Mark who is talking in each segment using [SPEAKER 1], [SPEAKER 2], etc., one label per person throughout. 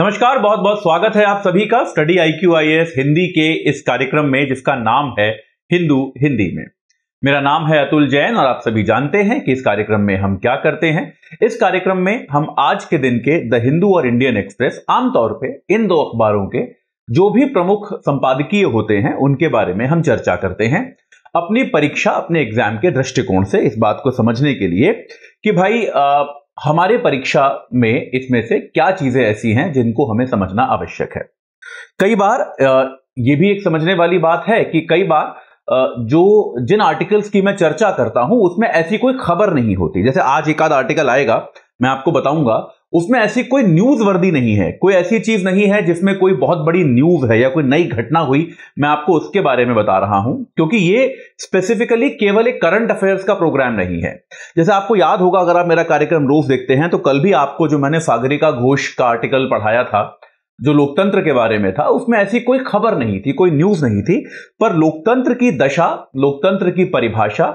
[SPEAKER 1] नमस्कार बहुत बहुत स्वागत है आप सभी का study I Q I S Hindi के इस कार्यक्रम में जिसका नाम है हिंदू हिंदी में मेरा नाम है अतुल जैन और आप सभी जानते हैं कि इस कार्यक्रम में हम क्या करते हैं इस कार्यक्रम में हम आज के दिन के द हिंदू और इंडियन एक्सप्रेस आमतौर पर इन दो अखबारों के जो भी प्रमुख संपादकीय होते हैं उनके बारे में हम चर्चा करते हैं अपनी परीक्षा अपने एग्जाम के दृष्टिकोण से इस बात को समझने के लिए कि भाई आ, हमारे परीक्षा में इसमें से क्या चीजें ऐसी हैं जिनको हमें समझना आवश्यक है कई बार ये भी एक समझने वाली बात है कि कई बार जो जिन आर्टिकल्स की मैं चर्चा करता हूं उसमें ऐसी कोई खबर नहीं होती जैसे आज एक आध आर्टिकल आएगा मैं आपको बताऊंगा उसमें ऐसी कोई न्यूज वर्दी नहीं है कोई ऐसी चीज नहीं है जिसमें कोई बहुत बड़ी न्यूज है या कोई नई घटना हुई मैं आपको उसके बारे में बता रहा हूं क्योंकि ये स्पेसिफिकली केवल एक करंट अफेयर्स का प्रोग्राम नहीं है जैसे आपको याद होगा अगर आप मेरा कार्यक्रम रोज देखते हैं तो कल भी आपको जो मैंने सागरिका घोष का आर्टिकल पढ़ाया था जो लोकतंत्र के बारे में था उसमें ऐसी कोई खबर नहीं थी कोई न्यूज नहीं थी पर लोकतंत्र की दशा लोकतंत्र की परिभाषा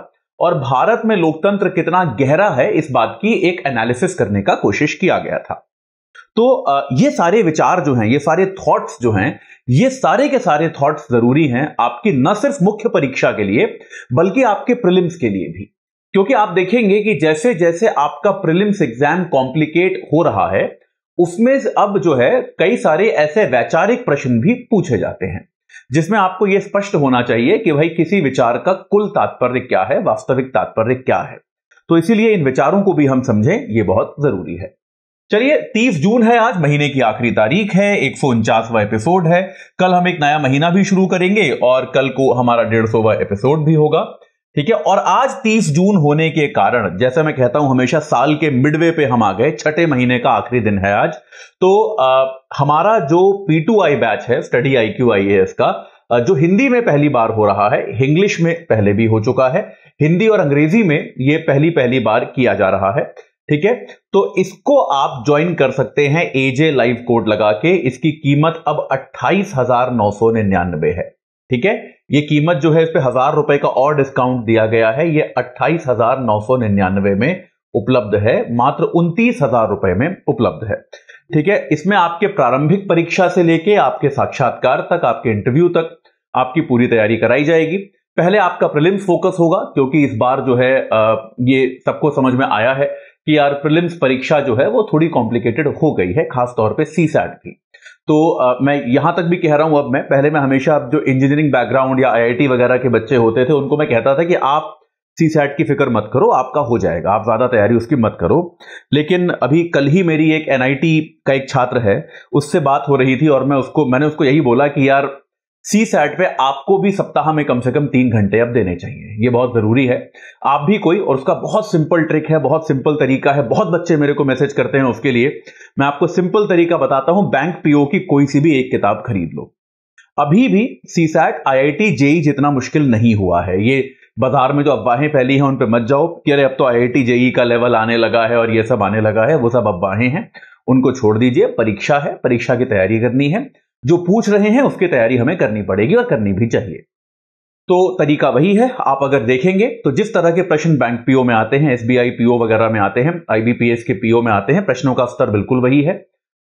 [SPEAKER 1] और भारत में लोकतंत्र कितना गहरा है इस बात की एक एनालिसिस करने का कोशिश किया गया था तो ये सारे विचार जो हैं ये सारे थॉट्स जो हैं ये सारे के सारे थॉट्स जरूरी हैं आपकी न सिर्फ मुख्य परीक्षा के लिए बल्कि आपके प्रिलिम्स के लिए भी क्योंकि आप देखेंगे कि जैसे जैसे आपका प्रिलिम्स एग्जाम कॉम्प्लिकेट हो रहा है उसमें अब जो है कई सारे ऐसे वैचारिक प्रश्न भी पूछे जाते हैं जिसमें आपको यह स्पष्ट होना चाहिए कि भाई किसी विचार का कुल तात्पर्य क्या है वास्तविक तात्पर्य क्या है तो इसीलिए इन विचारों को भी हम समझें ये बहुत जरूरी है चलिए 30 जून है आज महीने की आखिरी तारीख है एक एपिसोड है कल हम एक नया महीना भी शुरू करेंगे और कल को हमारा डेढ़ एपिसोड भी होगा ठीक है और आज 30 जून होने के कारण जैसे मैं कहता हूं हमेशा साल के मिडवे पे हम आ गए छठे महीने का आखिरी दिन है आज तो आ, हमारा जो पी टू आई बैच है study I Q I S का जो हिंदी में पहली बार हो रहा है इंग्लिश में पहले भी हो चुका है हिंदी और अंग्रेजी में ये पहली पहली बार किया जा रहा है ठीक है तो इसको आप ज्वाइन कर सकते हैं एजे लाइव कोड लगा के इसकी कीमत अब अट्ठाईस हजार नौ सौ निन्यानबे है ठीक है ये कीमत जो है इस पर हजार रुपए का और डिस्काउंट दिया गया है ये अट्ठाईस हजार नौ सौ निन्यानवे में उपलब्ध है मात्र उनतीस हजार रुपए में उपलब्ध है ठीक है इसमें आपके प्रारंभिक परीक्षा से लेके आपके साक्षात्कार तक आपके इंटरव्यू तक आपकी पूरी तैयारी कराई जाएगी पहले आपका प्रिलिम्स फोकस होगा क्योंकि इस बार जो है ये सबको समझ में आया है कि यार प्रिलिम्स परीक्षा जो है वो थोड़ी कॉम्प्लिकेटेड हो गई है खासतौर पर सी सैट की तो आ, मैं यहां तक भी कह रहा हूं अब मैं पहले मैं हमेशा अब जो इंजीनियरिंग बैकग्राउंड या आईआईटी वगैरह के बच्चे होते थे उनको मैं कहता था कि आप सी सैट की फिक्र मत करो आपका हो जाएगा आप ज़्यादा तैयारी उसकी मत करो लेकिन अभी कल ही मेरी एक एनआईटी का एक छात्र है उससे बात हो रही थी और मैं उसको मैंने उसको यही बोला कि यार सी सैट पे आपको भी सप्ताह में कम से कम तीन घंटे अब देने चाहिए ये बहुत ज़रूरी है आप भी कोई और उसका बहुत सिंपल ट्रिक है बहुत सिंपल तरीका है बहुत बच्चे मेरे को मैसेज करते हैं उसके लिए मैं आपको सिंपल तरीका बताता हूं बैंक पीओ की कोई सी भी एक किताब खरीद लो अभी भी C SAT I JEE e जितना मुश्किल नहीं हुआ है ये बाजार में जो अफवाहें फैली हैं उन पर मत जाओ कि अरे अब तो आई जेई e का लेवल आने लगा है और ये सब आने लगा है वो सब अफवाहें हैं उनको छोड़ दीजिए परीक्षा है परीक्षा की तैयारी करनी है जो पूछ रहे हैं उसकी तैयारी हमें करनी पड़ेगी और करनी भी चाहिए तो तरीका वही है आप अगर देखेंगे तो जिस तरह के प्रश्न बैंक पीओ में आते हैं एसबीआई पीओ वगैरह में आते हैं आईबीपीएस के पीओ में आते हैं प्रश्नों का स्तर बिल्कुल वही है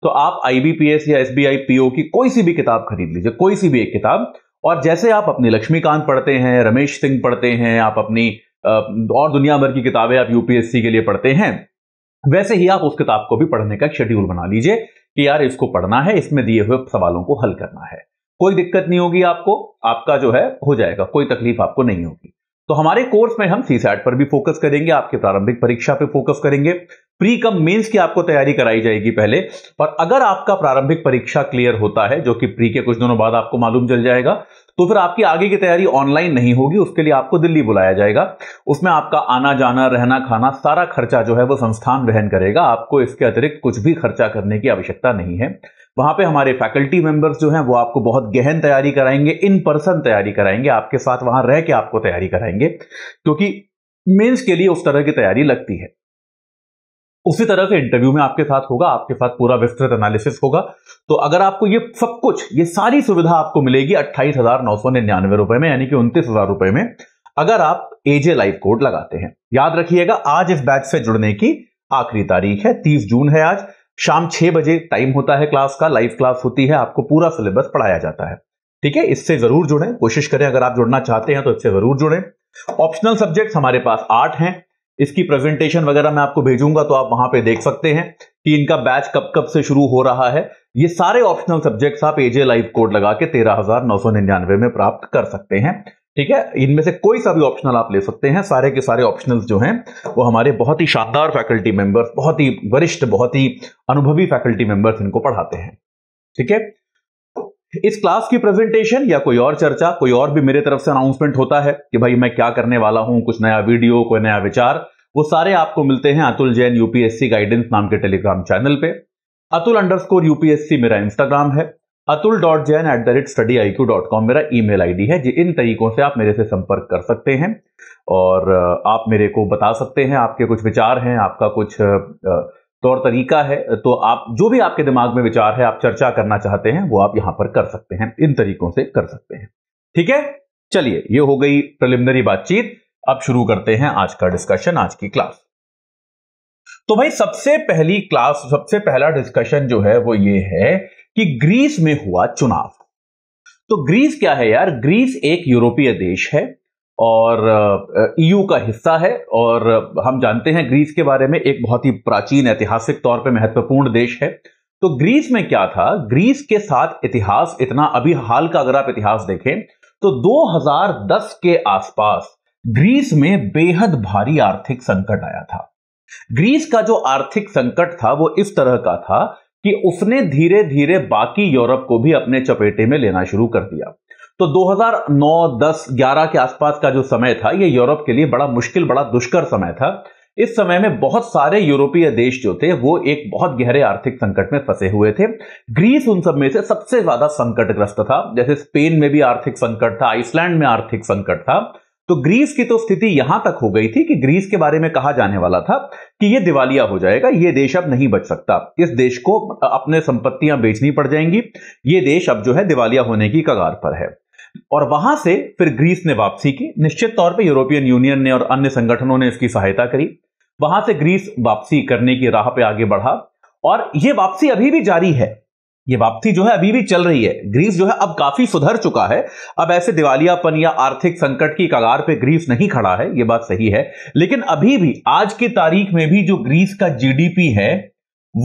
[SPEAKER 1] तो आप आईबीपीएस या एसबीआई पीओ की कोई सी भी किताब खरीद लीजिए कोई सी भी एक किताब और जैसे आप अपनी लक्ष्मीकांत पढ़ते हैं रमेश सिंह पढ़ते हैं आप अपनी और दुनिया भर की किताबें आप यूपीएससी के लिए पढ़ते हैं वैसे ही आप उस किताब को भी पढ़ने का शेड्यूल बना लीजिए कि यार इसको पढ़ना है इसमें दिए हुए सवालों को हल करना है कोई दिक्कत नहीं होगी आपको आपका जो है हो जाएगा कोई तकलीफ आपको नहीं होगी तो हमारे कोर्स में हम सी पर भी फोकस करेंगे आपके प्रारंभिक परीक्षा पे फोकस करेंगे प्री कम मेंस की आपको तैयारी कराई जाएगी पहले और अगर आपका प्रारंभिक परीक्षा क्लियर होता है जो कि प्री के कुछ दिनों बाद आपको मालूम चल जाएगा तो फिर आपकी आगे की तैयारी ऑनलाइन नहीं होगी उसके लिए आपको दिल्ली बुलाया जाएगा उसमें आपका आना जाना रहना खाना सारा खर्चा जो है वो संस्थान वहन करेगा आपको इसके अतिरिक्त कुछ भी खर्चा करने की आवश्यकता नहीं है वहां पे हमारे फैकल्टी मेंबर्स जो हैं वो आपको बहुत गहन तैयारी कराएंगे इन पर्सन तैयारी कराएंगे आपके साथ वहां रह के आपको तैयारी कराएंगे क्योंकि मेंस के लिए उस तरह की तैयारी लगती है उसी तरह से इंटरव्यू में आपके साथ होगा आपके साथ पूरा विस्तृत एनालिसिस होगा तो अगर आपको ये सब कुछ ये सारी सुविधा आपको मिलेगी अट्ठाईस हजार नौ सौ निन्यानवे रुपए में यानी कि उनतीस हजार रुपए में अगर आप एजे लाइव कोड लगाते हैं याद रखिएगा आज इस बैच से जुड़ने की आखिरी तारीख है तीस जून है आज शाम छह बजे टाइम होता है क्लास का लाइव क्लास होती है आपको पूरा सिलेबस पढ़ाया जाता है ठीक है इससे जरूर जुड़े कोशिश करें अगर आप जुड़ना चाहते हैं तो इससे जरूर जुड़ें ऑप्शनल सब्जेक्ट हमारे पास आठ हैं इसकी प्रेजेंटेशन वगैरह मैं आपको भेजूंगा तो आप वहां पे देख सकते हैं कि इनका बैच कब कब से शुरू हो रहा है ये सारे ऑप्शनल सब्जेक्ट्स आप एजे लाइव कोड लगा के तेरह हजार नौ सौ निन्यानवे में प्राप्त कर सकते हैं ठीक है इनमें से कोई सा भी ऑप्शनल आप ले सकते हैं सारे के सारे ऑप्शनल जो हैं वो हमारे बहुत ही शानदार फैकल्टी मेंबर्स बहुत ही वरिष्ठ बहुत ही अनुभवी फैकल्टी मेंबर्स इनको पढ़ाते हैं ठीक है इस क्लास की प्रेजेंटेशन या कोई और चर्चा कोई और भी मेरे तरफ से अनाउंसमेंट होता है कि भाई मैं क्या करने वाला हूं कुछ नया वीडियो कोई नया विचार वो सारे आपको मिलते हैं अतुल जैन यूपीएससी गाइडेंस नाम के टेलीग्राम चैनल पे अतुल अंडरस्कोर यूपीएससी मेरा इंस्टाग्राम है Atul dot Jain at the rate study I Q dot com मेरा ई मेल आई डी है जी इन तरीकों से आप मेरे से संपर्क कर सकते हैं और आप मेरे को बता सकते हैं आपके कुछ विचार हैं आपका कुछ तौर तरीका है तो आप जो भी आपके दिमाग में विचार है आप चर्चा करना चाहते हैं वो आप यहां पर कर सकते हैं इन तरीकों से कर सकते हैं ठीक है चलिए ये हो गई प्रिलिमिनरी बातचीत अब शुरू करते हैं आज का डिस्कशन आज की क्लास तो भाई सबसे पहली क्लास सबसे पहला डिस्कशन जो है वो ये है कि ग्रीस में हुआ चुनाव तो ग्रीस क्या है यार ग्रीस एक यूरोपीय देश है और ईयू e का हिस्सा है और हम जानते हैं ग्रीस के बारे में एक बहुत ही प्राचीन ऐतिहासिक तौर पर महत्वपूर्ण देश है तो ग्रीस में क्या था ग्रीस के साथ इतिहास इतना अभी हाल का अगर आप इतिहास देखें तो 2010 के आसपास ग्रीस में बेहद भारी आर्थिक संकट आया था ग्रीस का जो आर्थिक संकट था वो इस तरह का था कि उसने धीरे धीरे बाकी यूरोप को भी अपने चपेटे में लेना शुरू कर दिया तो 2009, 10, 11 के आसपास का जो समय था ये यूरोप के लिए बड़ा मुश्किल बड़ा दुष्कर समय था इस समय में बहुत सारे यूरोपीय देश जो थे वो एक बहुत गहरे आर्थिक संकट में फंसे हुए थे ग्रीस उन सब में से सबसे ज्यादा संकटग्रस्त था जैसे स्पेन में भी आर्थिक संकट था आइसलैंड में आर्थिक संकट था तो ग्रीस की तो स्थिति यहां तक हो गई थी कि ग्रीस के बारे में कहा जाने वाला था कि ये दिवालिया हो जाएगा ये देश अब नहीं बच सकता इस देश को अपने संपत्तियां बेचनी पड़ जाएंगी ये देश अब जो है दिवालिया होने की कगार पर है और वहां से फिर ग्रीस ने वापसी की निश्चित तौर पर यूरोपियन यूनियन ने और अन्य संगठनों ने इसकी सहायता करी वहां से ग्रीस वापसी करने की राह पे आगे बढ़ा और ये वापसी अभी भी जारी है ये वापसी जो है अभी भी चल रही है ग्रीस जो है अब काफी सुधर चुका है अब ऐसे दिवालियापन या आर्थिक संकट की कगार पे ग्रीस नहीं खड़ा है ये बात सही है लेकिन अभी भी आज की तारीख में भी जो ग्रीस का जीडीपी है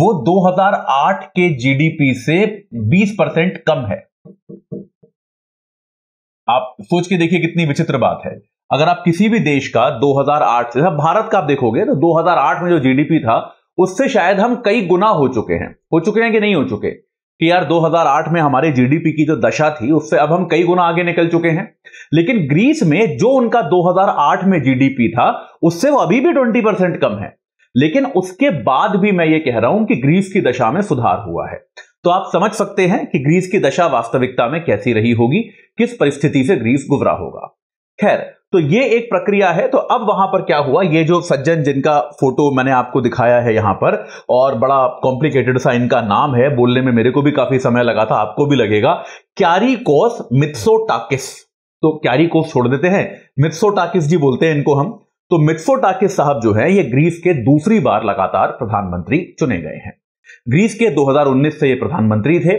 [SPEAKER 1] वो 2008 के जीडीपी से 20 परसेंट कम है आप सोच के देखिए कितनी विचित्र बात है अगर आप किसी भी देश का 2008 से भारत का आप देखोगे तो 2008 में जो जीडीपी था उससे शायद हम कई गुना हो चुके हैं हो चुके हैं कि नहीं हो चुके कि यार 2008 में हमारे जीडीपी की जो दशा थी उससे अब हम कई गुना आगे निकल चुके हैं लेकिन ग्रीस में जो उनका 2008 में जीडीपी था उससे वो अभी भी 20 परसेंट कम है लेकिन उसके बाद भी मैं ये कह रहा हूं कि ग्रीस की दशा में सुधार हुआ है तो आप समझ सकते हैं कि ग्रीस की दशा वास्तविकता में कैसी रही होगी किस परिस्थिति से ग्रीस गुजरा होगा खैर तो ये एक प्रक्रिया है तो अब वहां पर क्या हुआ ये जो सज्जन जिनका फोटो मैंने आपको दिखाया है यहां पर और बड़ा कॉम्प्लिकेटेड सा इनका नाम है बोलने में मेरे को भी काफी समय लगा था आपको भी लगेगा क्यारी कोस मित्सोटाकिस तो क्यारी कोस छोड़ देते हैं मित्सोटाकिस जी बोलते हैं इनको हम तो मित्सोटाकिस साहब जो है ये ग्रीस के दूसरी बार लगातार प्रधानमंत्री चुने गए हैं ग्रीस के 2019 से ये प्रधानमंत्री थे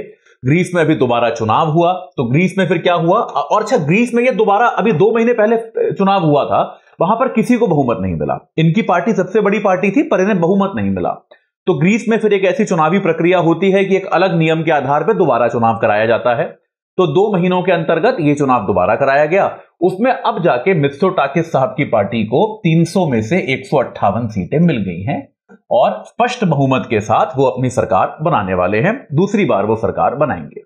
[SPEAKER 1] ग्रीस में अभी दोबारा चुनाव हुआ तो ग्रीस में फिर क्या हुआ और अच्छा ग्रीस में ये दोबारा अभी दो महीने पहले चुनाव हुआ था वहां पर किसी को बहुमत नहीं मिला इनकी पार्टी सबसे बड़ी पार्टी थी पर इन्हें बहुमत नहीं मिला तो ग्रीस में फिर एक ऐसी चुनावी प्रक्रिया होती है कि एक अलग नियम के आधार पर दोबारा चुनाव कराया जाता है तो दो महीनों के अंतर्गत ये चुनाव दोबारा कराया गया उसमें अब जाके टाकिस साहब की पार्टी को 300 में से एक सीटें मिल गई हैं और स्पष्ट बहुमत के साथ वो अपनी सरकार बनाने वाले हैं दूसरी बार वो सरकार बनाएंगे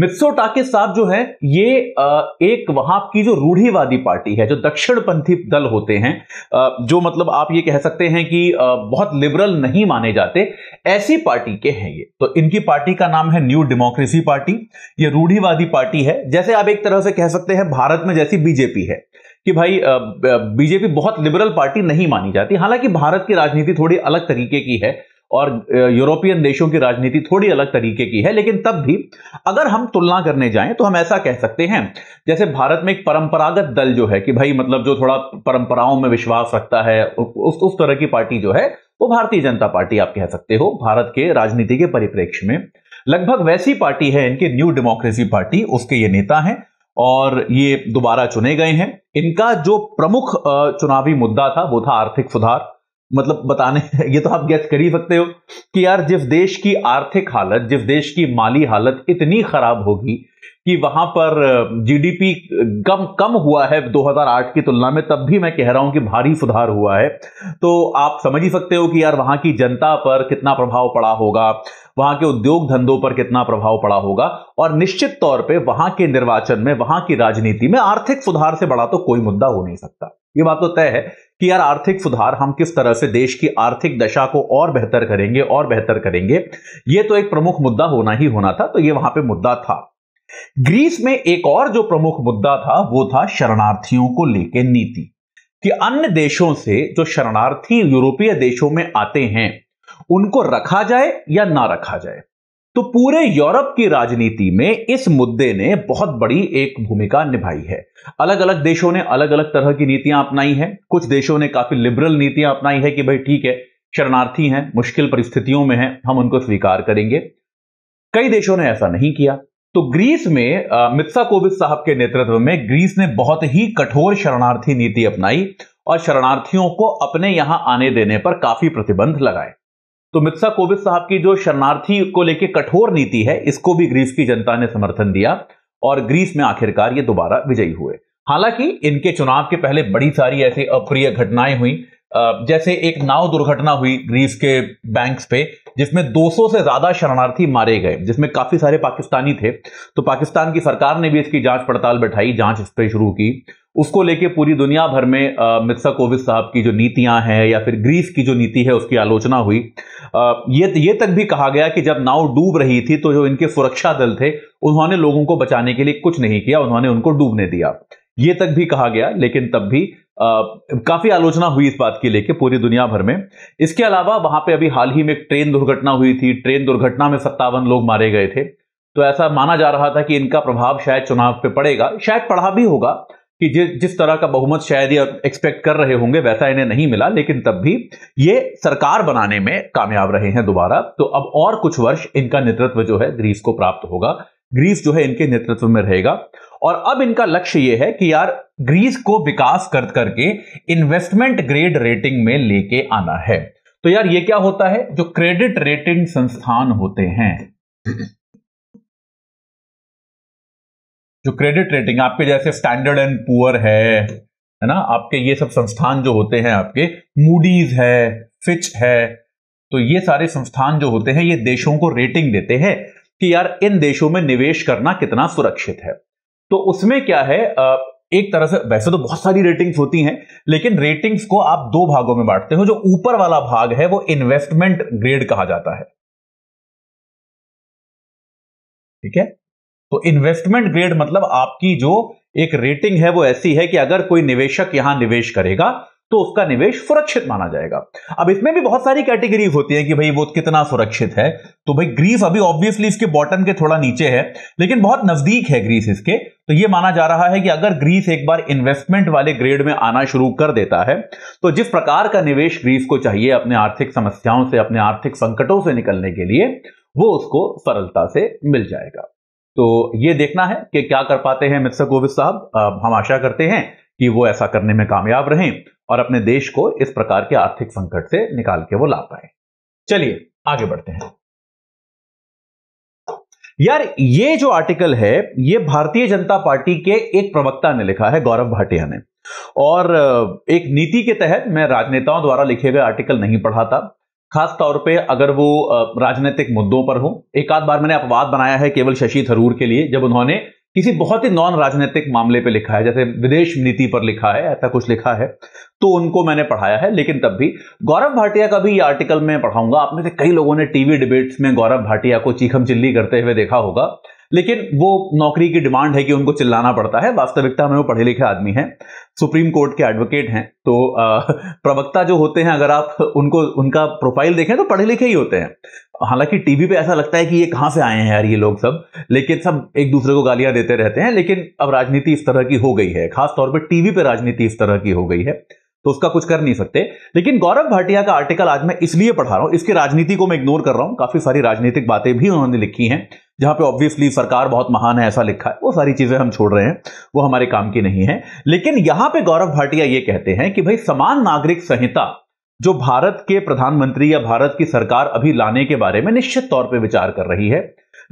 [SPEAKER 1] मित्सोटाके साहब जो है ये एक वहां की जो रूढ़ीवादी पार्टी है जो दक्षिणपंथी दल होते हैं जो मतलब आप ये कह सकते हैं कि बहुत लिबरल नहीं माने जाते ऐसी पार्टी के हैं ये तो इनकी पार्टी का नाम है न्यू डेमोक्रेसी पार्टी ये रूढ़ीवादी पार्टी है जैसे आप एक तरह से कह सकते हैं भारत में जैसी बीजेपी है कि भाई बीजेपी बहुत लिबरल पार्टी नहीं मानी जाती हालांकि भारत की राजनीति थोड़ी अलग तरीके की है और यूरोपियन देशों की राजनीति थोड़ी अलग तरीके की है लेकिन तब भी अगर हम तुलना करने जाएं तो हम ऐसा कह सकते हैं जैसे भारत में एक परंपरागत दल जो है कि भाई मतलब जो थोड़ा परंपराओं में विश्वास रखता है उस उस तरह की पार्टी जो है वो भारतीय जनता पार्टी आप कह सकते हो भारत के राजनीति के परिप्रेक्ष्य में लगभग वैसी पार्टी है इनकी न्यू डेमोक्रेसी पार्टी उसके ये नेता हैं और ये दोबारा चुने गए हैं इनका जो प्रमुख चुनावी मुद्दा था वो था आर्थिक सुधार मतलब बताने ये तो आप गैस कर ही सकते हो कि यार जिस देश की आर्थिक हालत जिस देश की माली हालत इतनी खराब होगी कि वहां पर जीडीपी कम कम हुआ है 2008 की तुलना में तब भी मैं कह रहा हूं कि भारी सुधार हुआ है तो आप समझ ही सकते हो कि यार वहां की जनता पर कितना प्रभाव पड़ा होगा वहां के उद्योग धंधों पर कितना प्रभाव पड़ा होगा और निश्चित तौर पर वहां के निर्वाचन में वहां की राजनीति में आर्थिक सुधार से बड़ा तो कोई मुद्दा हो नहीं सकता ये बात तो तय है कि यार आर्थिक सुधार हम किस तरह से देश की आर्थिक दशा को और बेहतर करेंगे और बेहतर करेंगे ये तो एक प्रमुख मुद्दा होना ही होना था तो ये वहां पे मुद्दा था ग्रीस में एक और जो प्रमुख मुद्दा था वो था शरणार्थियों को लेकर नीति कि अन्य देशों से जो शरणार्थी यूरोपीय देशों में आते हैं उनको रखा जाए या ना रखा जाए तो पूरे यूरोप की राजनीति में इस मुद्दे ने बहुत बड़ी एक भूमिका निभाई है अलग अलग देशों ने अलग अलग तरह की नीतियां अपनाई हैं कुछ देशों ने काफी लिबरल नीतियां अपनाई है कि भाई ठीक है शरणार्थी हैं मुश्किल परिस्थितियों में हैं हम उनको स्वीकार करेंगे कई देशों ने ऐसा नहीं किया तो ग्रीस में मित्सा कोविद साहब के नेतृत्व में ग्रीस ने बहुत ही कठोर शरणार्थी नीति अपनाई और शरणार्थियों को अपने यहां आने देने पर काफी प्रतिबंध लगाए तो मित्सा कोविद साहब की जो शरणार्थी को लेकर कठोर नीति है इसको भी ग्रीस की जनता ने समर्थन दिया और ग्रीस में आखिरकार ये दोबारा विजयी हुए हालांकि इनके चुनाव के पहले बड़ी सारी ऐसी अप्रिय घटनाएं हुई जैसे एक नाव दुर्घटना हुई ग्रीस के बैंक्स पे जिसमें 200 से ज्यादा शरणार्थी मारे गए जिसमें काफी सारे पाकिस्तानी थे तो पाकिस्तान की सरकार ने भी इसकी जांच पड़ताल बैठाई जांच इस पर शुरू की उसको लेके पूरी दुनिया भर में मित्सा कोविद साहब की जो नीतियां हैं या फिर ग्रीस की जो नीति है उसकी आलोचना हुई आ, ये ये तक भी कहा गया कि जब नाव डूब रही थी तो जो इनके सुरक्षा दल थे उन्होंने लोगों को बचाने के लिए कुछ नहीं किया उन्होंने उनको डूबने दिया ये तक भी कहा गया लेकिन तब भी आ, काफी आलोचना हुई इस बात की लेके पूरी दुनिया भर में इसके अलावा वहां पे अभी हाल ही में एक ट्रेन दुर्घटना हुई थी ट्रेन दुर्घटना में सत्तावन लोग मारे गए थे तो ऐसा माना जा रहा था कि इनका प्रभाव शायद चुनाव पे पड़ेगा शायद पढ़ा भी होगा कि जि, जिस तरह का बहुमत शायद ये एक्सपेक्ट कर रहे होंगे वैसा इन्हें नहीं मिला लेकिन तब भी ये सरकार बनाने में कामयाब रहे हैं दोबारा तो अब और कुछ वर्ष इनका नेतृत्व जो है ग्रीस को प्राप्त होगा ग्रीस जो है इनके नेतृत्व में रहेगा और अब इनका लक्ष्य यह है कि यार ग्रीस को विकास कर करके इन्वेस्टमेंट ग्रेड रेटिंग में लेके आना है तो यार ये क्या होता है जो क्रेडिट रेटिंग संस्थान होते हैं जो क्रेडिट रेटिंग आपके जैसे स्टैंडर्ड एंड पुअर है है ना आपके ये सब संस्थान जो होते हैं आपके मूडीज है फिच है तो ये सारे संस्थान जो होते हैं ये देशों को रेटिंग देते हैं कि यार इन देशों में निवेश करना कितना सुरक्षित है तो उसमें क्या है एक तरह से वैसे तो बहुत सारी रेटिंग्स होती हैं लेकिन रेटिंग्स को आप दो भागों में बांटते हो जो ऊपर वाला भाग है वो इन्वेस्टमेंट ग्रेड कहा जाता है ठीक है तो इन्वेस्टमेंट ग्रेड मतलब आपकी जो एक रेटिंग है वो ऐसी है कि अगर कोई निवेशक यहां निवेश करेगा तो उसका निवेश सुरक्षित माना जाएगा अब इसमें भी बहुत सारी कैटेगरीज होती है कि भाई वो कितना सुरक्षित है तो भाई ग्रीस अभी ऑब्वियसली इसके बॉटम के थोड़ा नीचे है लेकिन बहुत नजदीक है ग्रीस इसके तो ये माना जा रहा है कि अगर ग्रीस एक बार इन्वेस्टमेंट वाले ग्रेड में आना शुरू कर देता है तो जिस प्रकार का निवेश ग्रीस को चाहिए अपने आर्थिक समस्याओं से अपने आर्थिक संकटों से निकलने के लिए वो उसको सरलता से मिल जाएगा तो ये देखना है कि क्या कर पाते हैं मित्सर गोविंद साहब हम आशा करते हैं कि वो ऐसा करने में कामयाब रहें और अपने देश को इस प्रकार के आर्थिक संकट से निकाल के वो ला पाए चलिए आगे बढ़ते हैं यार ये जो आर्टिकल है ये भारतीय जनता पार्टी के एक प्रवक्ता ने लिखा है गौरव भाटिया ने और एक नीति के तहत मैं राजनेताओं द्वारा लिखे गए आर्टिकल नहीं पढ़ाता खास तौर पे अगर वो राजनीतिक मुद्दों पर हो एक आध बार मैंने अपवाद बनाया है केवल शशि थरूर के लिए जब उन्होंने किसी बहुत ही नॉन राजनीतिक मामले पे लिखा है जैसे विदेश नीति पर लिखा है ऐसा कुछ लिखा है तो उनको मैंने पढ़ाया है लेकिन तब भी गौरव भाटिया का भी ये आर्टिकल मैं पढ़ाऊंगा आप में से कई लोगों ने टीवी डिबेट्स में गौरव भाटिया को चीखम चिल्ली करते हुए देखा होगा लेकिन वो नौकरी की डिमांड है कि उनको चिल्लाना पड़ता है वास्तविकता में वो पढ़े लिखे आदमी है सुप्रीम कोर्ट के एडवोकेट हैं तो प्रवक्ता जो होते हैं अगर आप उनको उनका प्रोफाइल देखें तो पढ़े लिखे ही होते हैं हालांकि टीवी पे ऐसा लगता है कि ये कहाँ से आए हैं यार ये लोग सब लेकिन सब एक दूसरे को गालियां देते रहते हैं लेकिन अब राजनीति इस तरह की हो गई है खासतौर पर टीवी पे राजनीति इस तरह की हो गई है तो उसका कुछ कर नहीं सकते लेकिन गौरव भाटिया का आर्टिकल आज मैं इसलिए पढ़ा रहा हूं इसके राजनीति को मैं इग्नोर कर रहा हूं काफी सारी राजनीतिक बातें भी उन्होंने लिखी हैं जहां पे ऑब्वियसली सरकार बहुत महान है ऐसा लिखा है वो सारी चीजें हम छोड़ रहे हैं वो हमारे काम की नहीं है लेकिन यहां पे गौरव भाटिया ये कहते हैं कि भाई समान नागरिक संहिता जो भारत के प्रधानमंत्री या भारत की सरकार अभी लाने के बारे में निश्चित तौर पर विचार कर रही है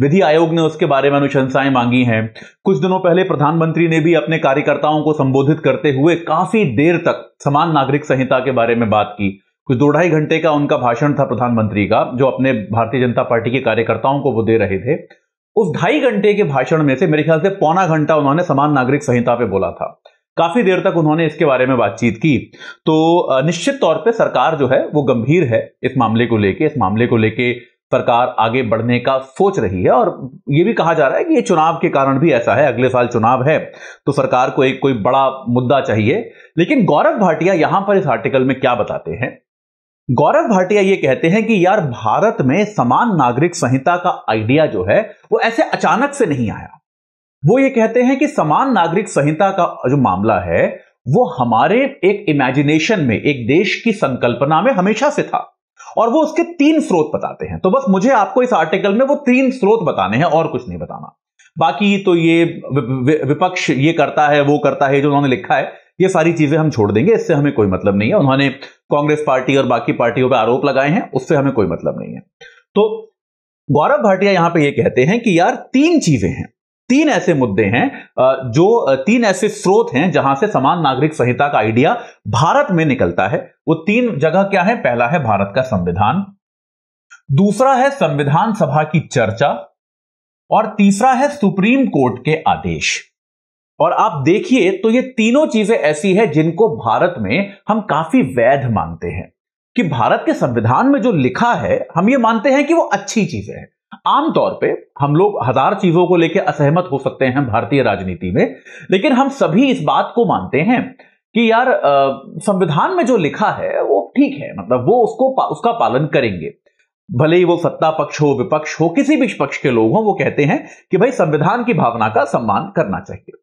[SPEAKER 1] विधि आयोग ने उसके बारे में अनुशंसाएं मांगी हैं कुछ दिनों पहले प्रधानमंत्री ने भी अपने कार्यकर्ताओं को संबोधित करते हुए काफी देर तक समान नागरिक संहिता के बारे में बात की कुछ दो ढाई घंटे का उनका भाषण था प्रधानमंत्री का जो अपने भारतीय जनता पार्टी के कार्यकर्ताओं को वो दे रहे थे उस ढाई घंटे के भाषण में से मेरे ख्याल से पौना घंटा उन्होंने समान नागरिक संहिता पे बोला था काफी देर तक उन्होंने इसके बारे में बातचीत की तो निश्चित तौर पे सरकार जो है वो गंभीर है इस मामले को लेके इस मामले को लेके सरकार आगे बढ़ने का सोच रही है और ये भी कहा जा रहा है कि ये चुनाव के कारण भी ऐसा है अगले साल चुनाव है तो सरकार को एक कोई बड़ा मुद्दा चाहिए लेकिन गौरव भाटिया यहां पर इस आर्टिकल में क्या बताते हैं गौरव भाटिया ये कहते हैं कि यार भारत में समान नागरिक संहिता का आइडिया जो है वो ऐसे अचानक से नहीं आया वो ये कहते हैं कि समान नागरिक संहिता का जो मामला है वो हमारे एक इमेजिनेशन में एक देश की संकल्पना में हमेशा से था और वो उसके तीन स्रोत बताते हैं तो बस मुझे आपको इस आर्टिकल में वो तीन स्रोत बताने हैं और कुछ नहीं बताना बाकी तो ये विपक्ष ये करता है वो करता है जो उन्होंने लिखा है ये सारी चीजें हम छोड़ देंगे इससे हमें कोई मतलब नहीं है उन्होंने कांग्रेस पार्टी और बाकी पार्टियों पर आरोप लगाए हैं उससे हमें कोई मतलब नहीं है तो गौरव भाटिया यहां पर यह कहते हैं कि यार तीन चीजें हैं तीन ऐसे मुद्दे हैं जो तीन ऐसे स्रोत हैं जहां से समान नागरिक संहिता का आइडिया भारत में निकलता है वो तीन जगह क्या है पहला है भारत का संविधान दूसरा है संविधान सभा की चर्चा और तीसरा है सुप्रीम कोर्ट के आदेश और आप देखिए तो ये तीनों चीजें ऐसी है जिनको भारत में हम काफी वैध मानते हैं कि भारत के संविधान में जो लिखा है हम ये मानते हैं कि वो अच्छी चीजें हैं आमतौर पे हम लोग हजार चीजों को लेकर असहमत हो सकते हैं भारतीय राजनीति में लेकिन हम सभी इस बात को मानते हैं कि यार संविधान में जो लिखा है वो ठीक है मतलब वो उसको पा, उसका पालन करेंगे भले ही वो सत्ता पक्ष हो विपक्ष हो किसी भी पक्ष के लोग हों वो कहते हैं कि भाई संविधान की भावना का सम्मान करना चाहिए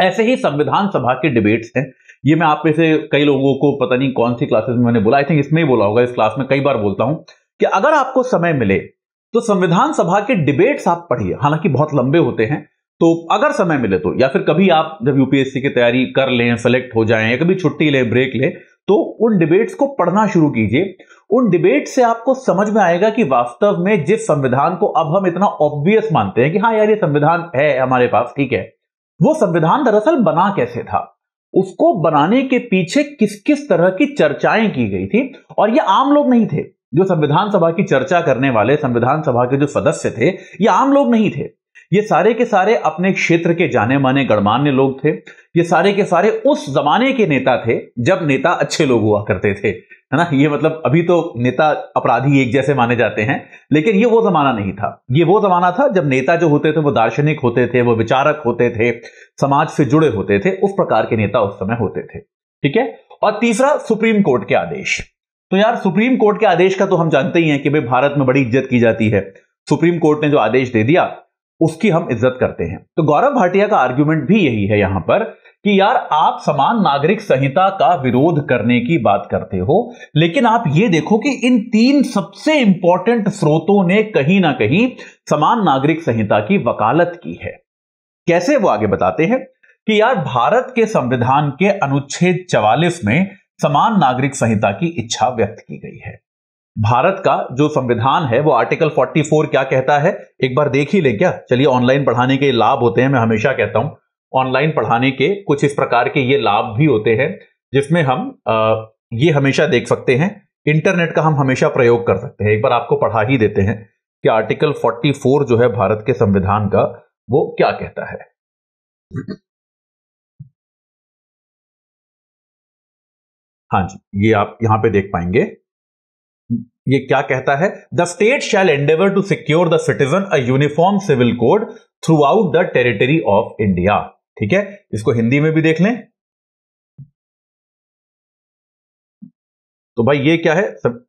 [SPEAKER 1] ऐसे ही संविधान सभा के डिबेट्स हैं ये मैं आप में से कई लोगों को पता नहीं कौन सी क्लासेस में मैंने बोला आई थिंक इसमें ही बोला होगा इस क्लास में कई बार बोलता हूं कि अगर आपको समय मिले तो संविधान सभा के डिबेट्स आप पढ़िए हालांकि बहुत लंबे होते हैं तो अगर समय मिले तो या फिर कभी आप जब यूपीएससी की तैयारी कर लें सेलेक्ट हो जाएं या कभी छुट्टी लें ब्रेक लें तो उन डिबेट्स को पढ़ना शुरू कीजिए उन डिबेट से आपको समझ में आएगा कि वास्तव में जिस संविधान को अब हम इतना ऑब्वियस मानते हैं कि हाँ यार ये संविधान है हमारे पास ठीक है वो संविधान दरअसल बना कैसे था उसको बनाने के पीछे किस किस तरह की चर्चाएं की गई थी और ये आम लोग नहीं थे जो संविधान सभा की चर्चा करने वाले संविधान सभा के जो सदस्य थे ये आम लोग नहीं थे ये सारे के सारे अपने क्षेत्र के जाने माने गणमान्य लोग थे ये सारे के सारे उस जमाने के नेता थे जब नेता अच्छे लोग हुआ करते थे है ना ये मतलब अभी तो नेता अपराधी एक जैसे माने जाते हैं लेकिन ये वो जमाना नहीं था ये वो जमाना था जब नेता जो होते थे वो दार्शनिक होते थे वो विचारक होते थे समाज से जुड़े होते थे उस प्रकार के नेता उस समय होते थे ठीक है और तीसरा सुप्रीम कोर्ट के आदेश तो यार सुप्रीम कोर्ट के आदेश का तो हम जानते ही हैं कि भाई भारत में बड़ी इज्जत की जाती है सुप्रीम कोर्ट ने जो आदेश दे दिया उसकी हम इज्जत करते हैं तो गौरव भाटिया का आर्ग्यूमेंट भी यही है यहां पर कि यार आप समान नागरिक संहिता का विरोध करने की बात करते हो लेकिन आप ये देखो कि इन तीन सबसे इंपॉर्टेंट स्रोतों ने कहीं ना कहीं समान नागरिक संहिता की वकालत की है कैसे वो आगे बताते हैं कि यार भारत के संविधान के अनुच्छेद चवालीस में समान नागरिक संहिता की इच्छा व्यक्त की गई है भारत का जो संविधान है वो आर्टिकल 44 क्या कहता है एक बार देख ही ले क्या चलिए ऑनलाइन पढ़ाने के लाभ होते हैं मैं हमेशा कहता हूं ऑनलाइन पढ़ाने के कुछ इस प्रकार के ये लाभ भी होते हैं जिसमें हम ये हमेशा देख सकते हैं इंटरनेट का हम हमेशा प्रयोग कर सकते हैं एक बार आपको पढ़ा ही देते हैं कि आर्टिकल 44 जो है भारत के संविधान का वो क्या कहता है हाँ जी ये आप यहां पे देख पाएंगे ये क्या कहता है the state shall endeavour to secure the citizen a uniform civil code throughout the territory of India ठीक है इसको हिंदी में भी देख लें तो भाई ये क्या है सब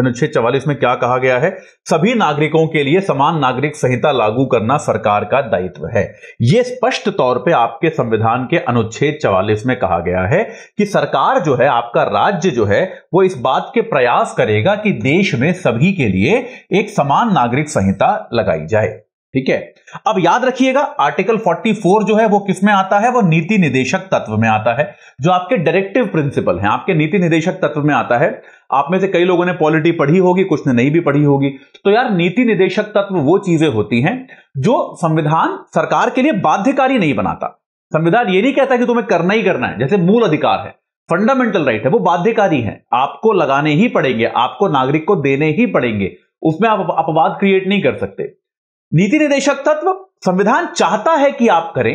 [SPEAKER 1] अनुच्छेद चवालीस में क्या कहा गया है सभी नागरिकों के लिए समान नागरिक संहिता लागू करना सरकार का दायित्व है यह स्पष्ट तौर पे आपके संविधान के अनुच्छेद चवालीस में कहा गया है कि सरकार जो है आपका राज्य जो है वो इस बात के प्रयास करेगा कि देश में सभी के लिए एक समान नागरिक संहिता लगाई जाए ठीक है अब याद रखिएगा आर्टिकल 44 जो है वो किस में आता है वो नीति निदेशक तत्व में आता है जो आपके डायरेक्टिव प्रिंसिपल हैं आपके नीति निदेशक तत्व में आता है आप में से कई लोगों ने पॉलिटी पढ़ी होगी कुछ ने नहीं भी पढ़ी होगी तो यार नीति निदेशक तत्व वो चीजें होती हैं जो संविधान सरकार के लिए बाध्यकारी नहीं बनाता संविधान ये नहीं कहता कि तुम्हें करना ही करना है जैसे मूल अधिकार है फंडामेंटल राइट है वो बाध्यकारी है आपको लगाने ही पड़ेंगे आपको नागरिक को देने ही पड़ेंगे उसमें आप अपवाद क्रिएट नहीं कर सकते नीति निदेशक तत्व संविधान चाहता है कि आप करें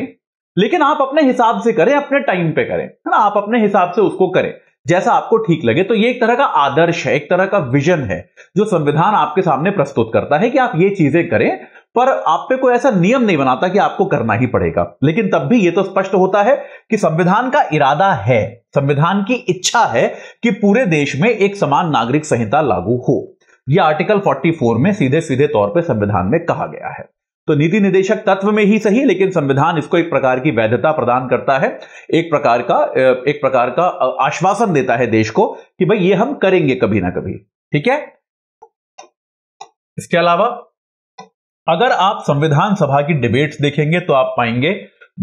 [SPEAKER 1] लेकिन आप अपने हिसाब से करें अपने टाइम पे करें है ना आप अपने हिसाब से उसको करें जैसा आपको ठीक लगे तो ये एक तरह का आदर्श है एक तरह का विजन है जो संविधान आपके सामने प्रस्तुत करता है कि आप ये चीजें करें पर आप पे कोई ऐसा नियम नहीं बनाता कि आपको करना ही पड़ेगा लेकिन तब भी ये तो स्पष्ट होता है कि संविधान का इरादा है संविधान की इच्छा है कि पूरे देश में एक समान नागरिक संहिता लागू हो यह आर्टिकल 44 में सीधे सीधे तौर पर संविधान में कहा गया है तो नीति निदेशक तत्व में ही सही लेकिन संविधान इसको एक प्रकार की वैधता प्रदान करता है एक प्रकार का एक प्रकार का आश्वासन देता है देश को कि भाई ये हम करेंगे कभी ना कभी ठीक है इसके अलावा अगर आप संविधान सभा की डिबेट्स देखेंगे तो आप पाएंगे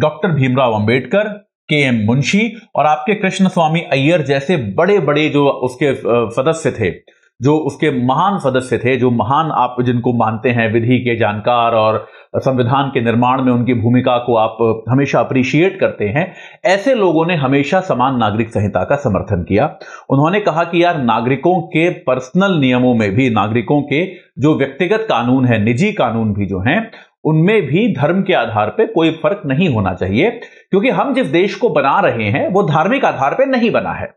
[SPEAKER 1] डॉक्टर भीमराव अंबेडकर के एम मुंशी और आपके कृष्ण स्वामी अय्यर जैसे बड़े बड़े जो उसके सदस्य थे जो उसके महान सदस्य थे जो महान आप जिनको मानते हैं विधि के जानकार और संविधान के निर्माण में उनकी भूमिका को आप हमेशा अप्रिशिएट करते हैं ऐसे लोगों ने हमेशा समान नागरिक संहिता का समर्थन किया उन्होंने कहा कि यार नागरिकों के पर्सनल नियमों में भी नागरिकों के जो व्यक्तिगत कानून है निजी कानून भी जो हैं उनमें भी धर्म के आधार पर कोई फर्क नहीं होना चाहिए क्योंकि हम जिस देश को बना रहे हैं वो धार्मिक आधार पर नहीं बना है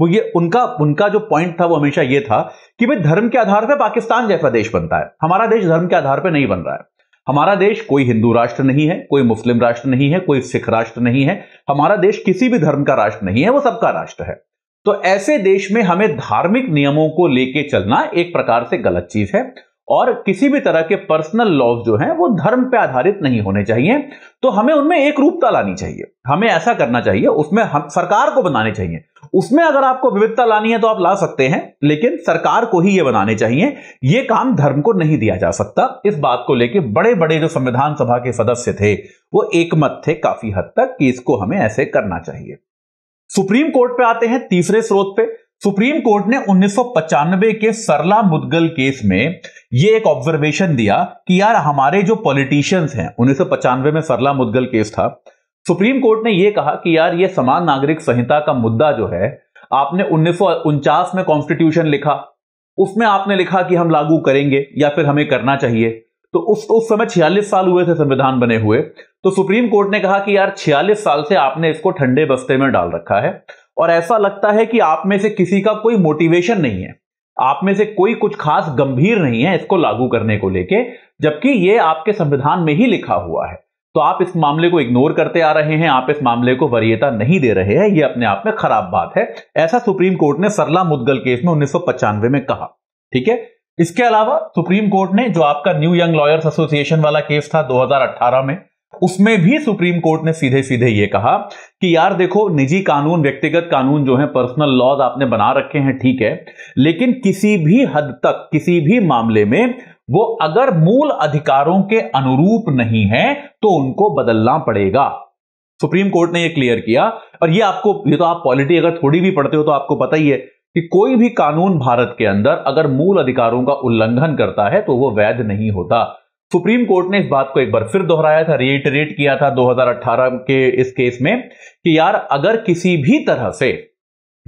[SPEAKER 1] वो ये उनका उनका जो पॉइंट था वो हमेशा ये था कि भाई धर्म के आधार पर पाकिस्तान जैसा देश बनता है हमारा देश धर्म के आधार पर नहीं बन रहा है हमारा देश कोई हिंदू राष्ट्र नहीं है कोई मुस्लिम राष्ट्र नहीं है कोई सिख राष्ट्र नहीं है हमारा देश किसी भी धर्म का राष्ट्र नहीं है वो सबका राष्ट्र है तो ऐसे देश में हमें धार्मिक नियमों को लेके चलना एक प्रकार से गलत चीज है और किसी भी तरह के पर्सनल लॉज जो हैं वो धर्म पे आधारित नहीं होने चाहिए तो हमें उनमें एक रूपता लानी चाहिए हमें ऐसा करना चाहिए उसमें हम सरकार को बनाने चाहिए उसमें अगर आपको विविधता लानी है तो आप ला सकते हैं लेकिन सरकार को ही ये बनाने चाहिए ये काम धर्म को नहीं दिया जा सकता इस बात को लेकर बड़े बड़े जो संविधान सभा के सदस्य थे वो एकमत थे काफी हद तक कि इसको हमें ऐसे करना चाहिए सुप्रीम कोर्ट पे आते हैं तीसरे स्रोत पे सुप्रीम कोर्ट ने उन्नीस के सरला मुदगल केस में ये एक ऑब्जर्वेशन दिया कि यार हमारे जो पॉलिटिशियंस हैं उन्नीस में सरला मुदगल केस था सुप्रीम कोर्ट ने यह कहा कि यार ये समान नागरिक संहिता का मुद्दा जो है आपने उन्नीस में कॉन्स्टिट्यूशन लिखा उसमें आपने लिखा कि हम लागू करेंगे या फिर हमें करना चाहिए तो उस उस समय छियालीस साल हुए थे संविधान बने हुए तो सुप्रीम कोर्ट ने कहा कि यार छियालीस साल से आपने इसको ठंडे बस्ते में डाल रखा है और ऐसा लगता है कि आप में से किसी का कोई मोटिवेशन नहीं है आप में से कोई कुछ खास गंभीर नहीं है इसको लागू करने को लेके जबकि ये आपके संविधान में ही लिखा हुआ है तो आप इस मामले को इग्नोर करते आ रहे हैं आप इस मामले को वरीयता नहीं दे रहे हैं ये अपने आप में खराब बात है ऐसा सुप्रीम कोर्ट ने सरला मुद्गल केस में उन्नीस में कहा ठीक है इसके अलावा सुप्रीम कोर्ट ने जो आपका न्यू यंग लॉयर्स एसोसिएशन वाला केस था 2018 में उसमें भी सुप्रीम कोर्ट ने सीधे सीधे ये कहा कि यार देखो निजी कानून व्यक्तिगत कानून जो है पर्सनल लॉज आपने बना रखे हैं ठीक है लेकिन किसी भी हद तक किसी भी मामले में वो अगर मूल अधिकारों के अनुरूप नहीं है तो उनको बदलना पड़ेगा सुप्रीम कोर्ट ने ये क्लियर किया और ये आपको ये तो आप पॉलिटी अगर थोड़ी भी पढ़ते हो तो आपको पता ही है कि कोई भी कानून भारत के अंदर अगर मूल अधिकारों का उल्लंघन करता है तो वो वैध नहीं होता सुप्रीम कोर्ट ने इस बात को एक बार फिर दोहराया था रिएटरेट किया था 2018 के इस केस में कि यार अगर किसी भी तरह से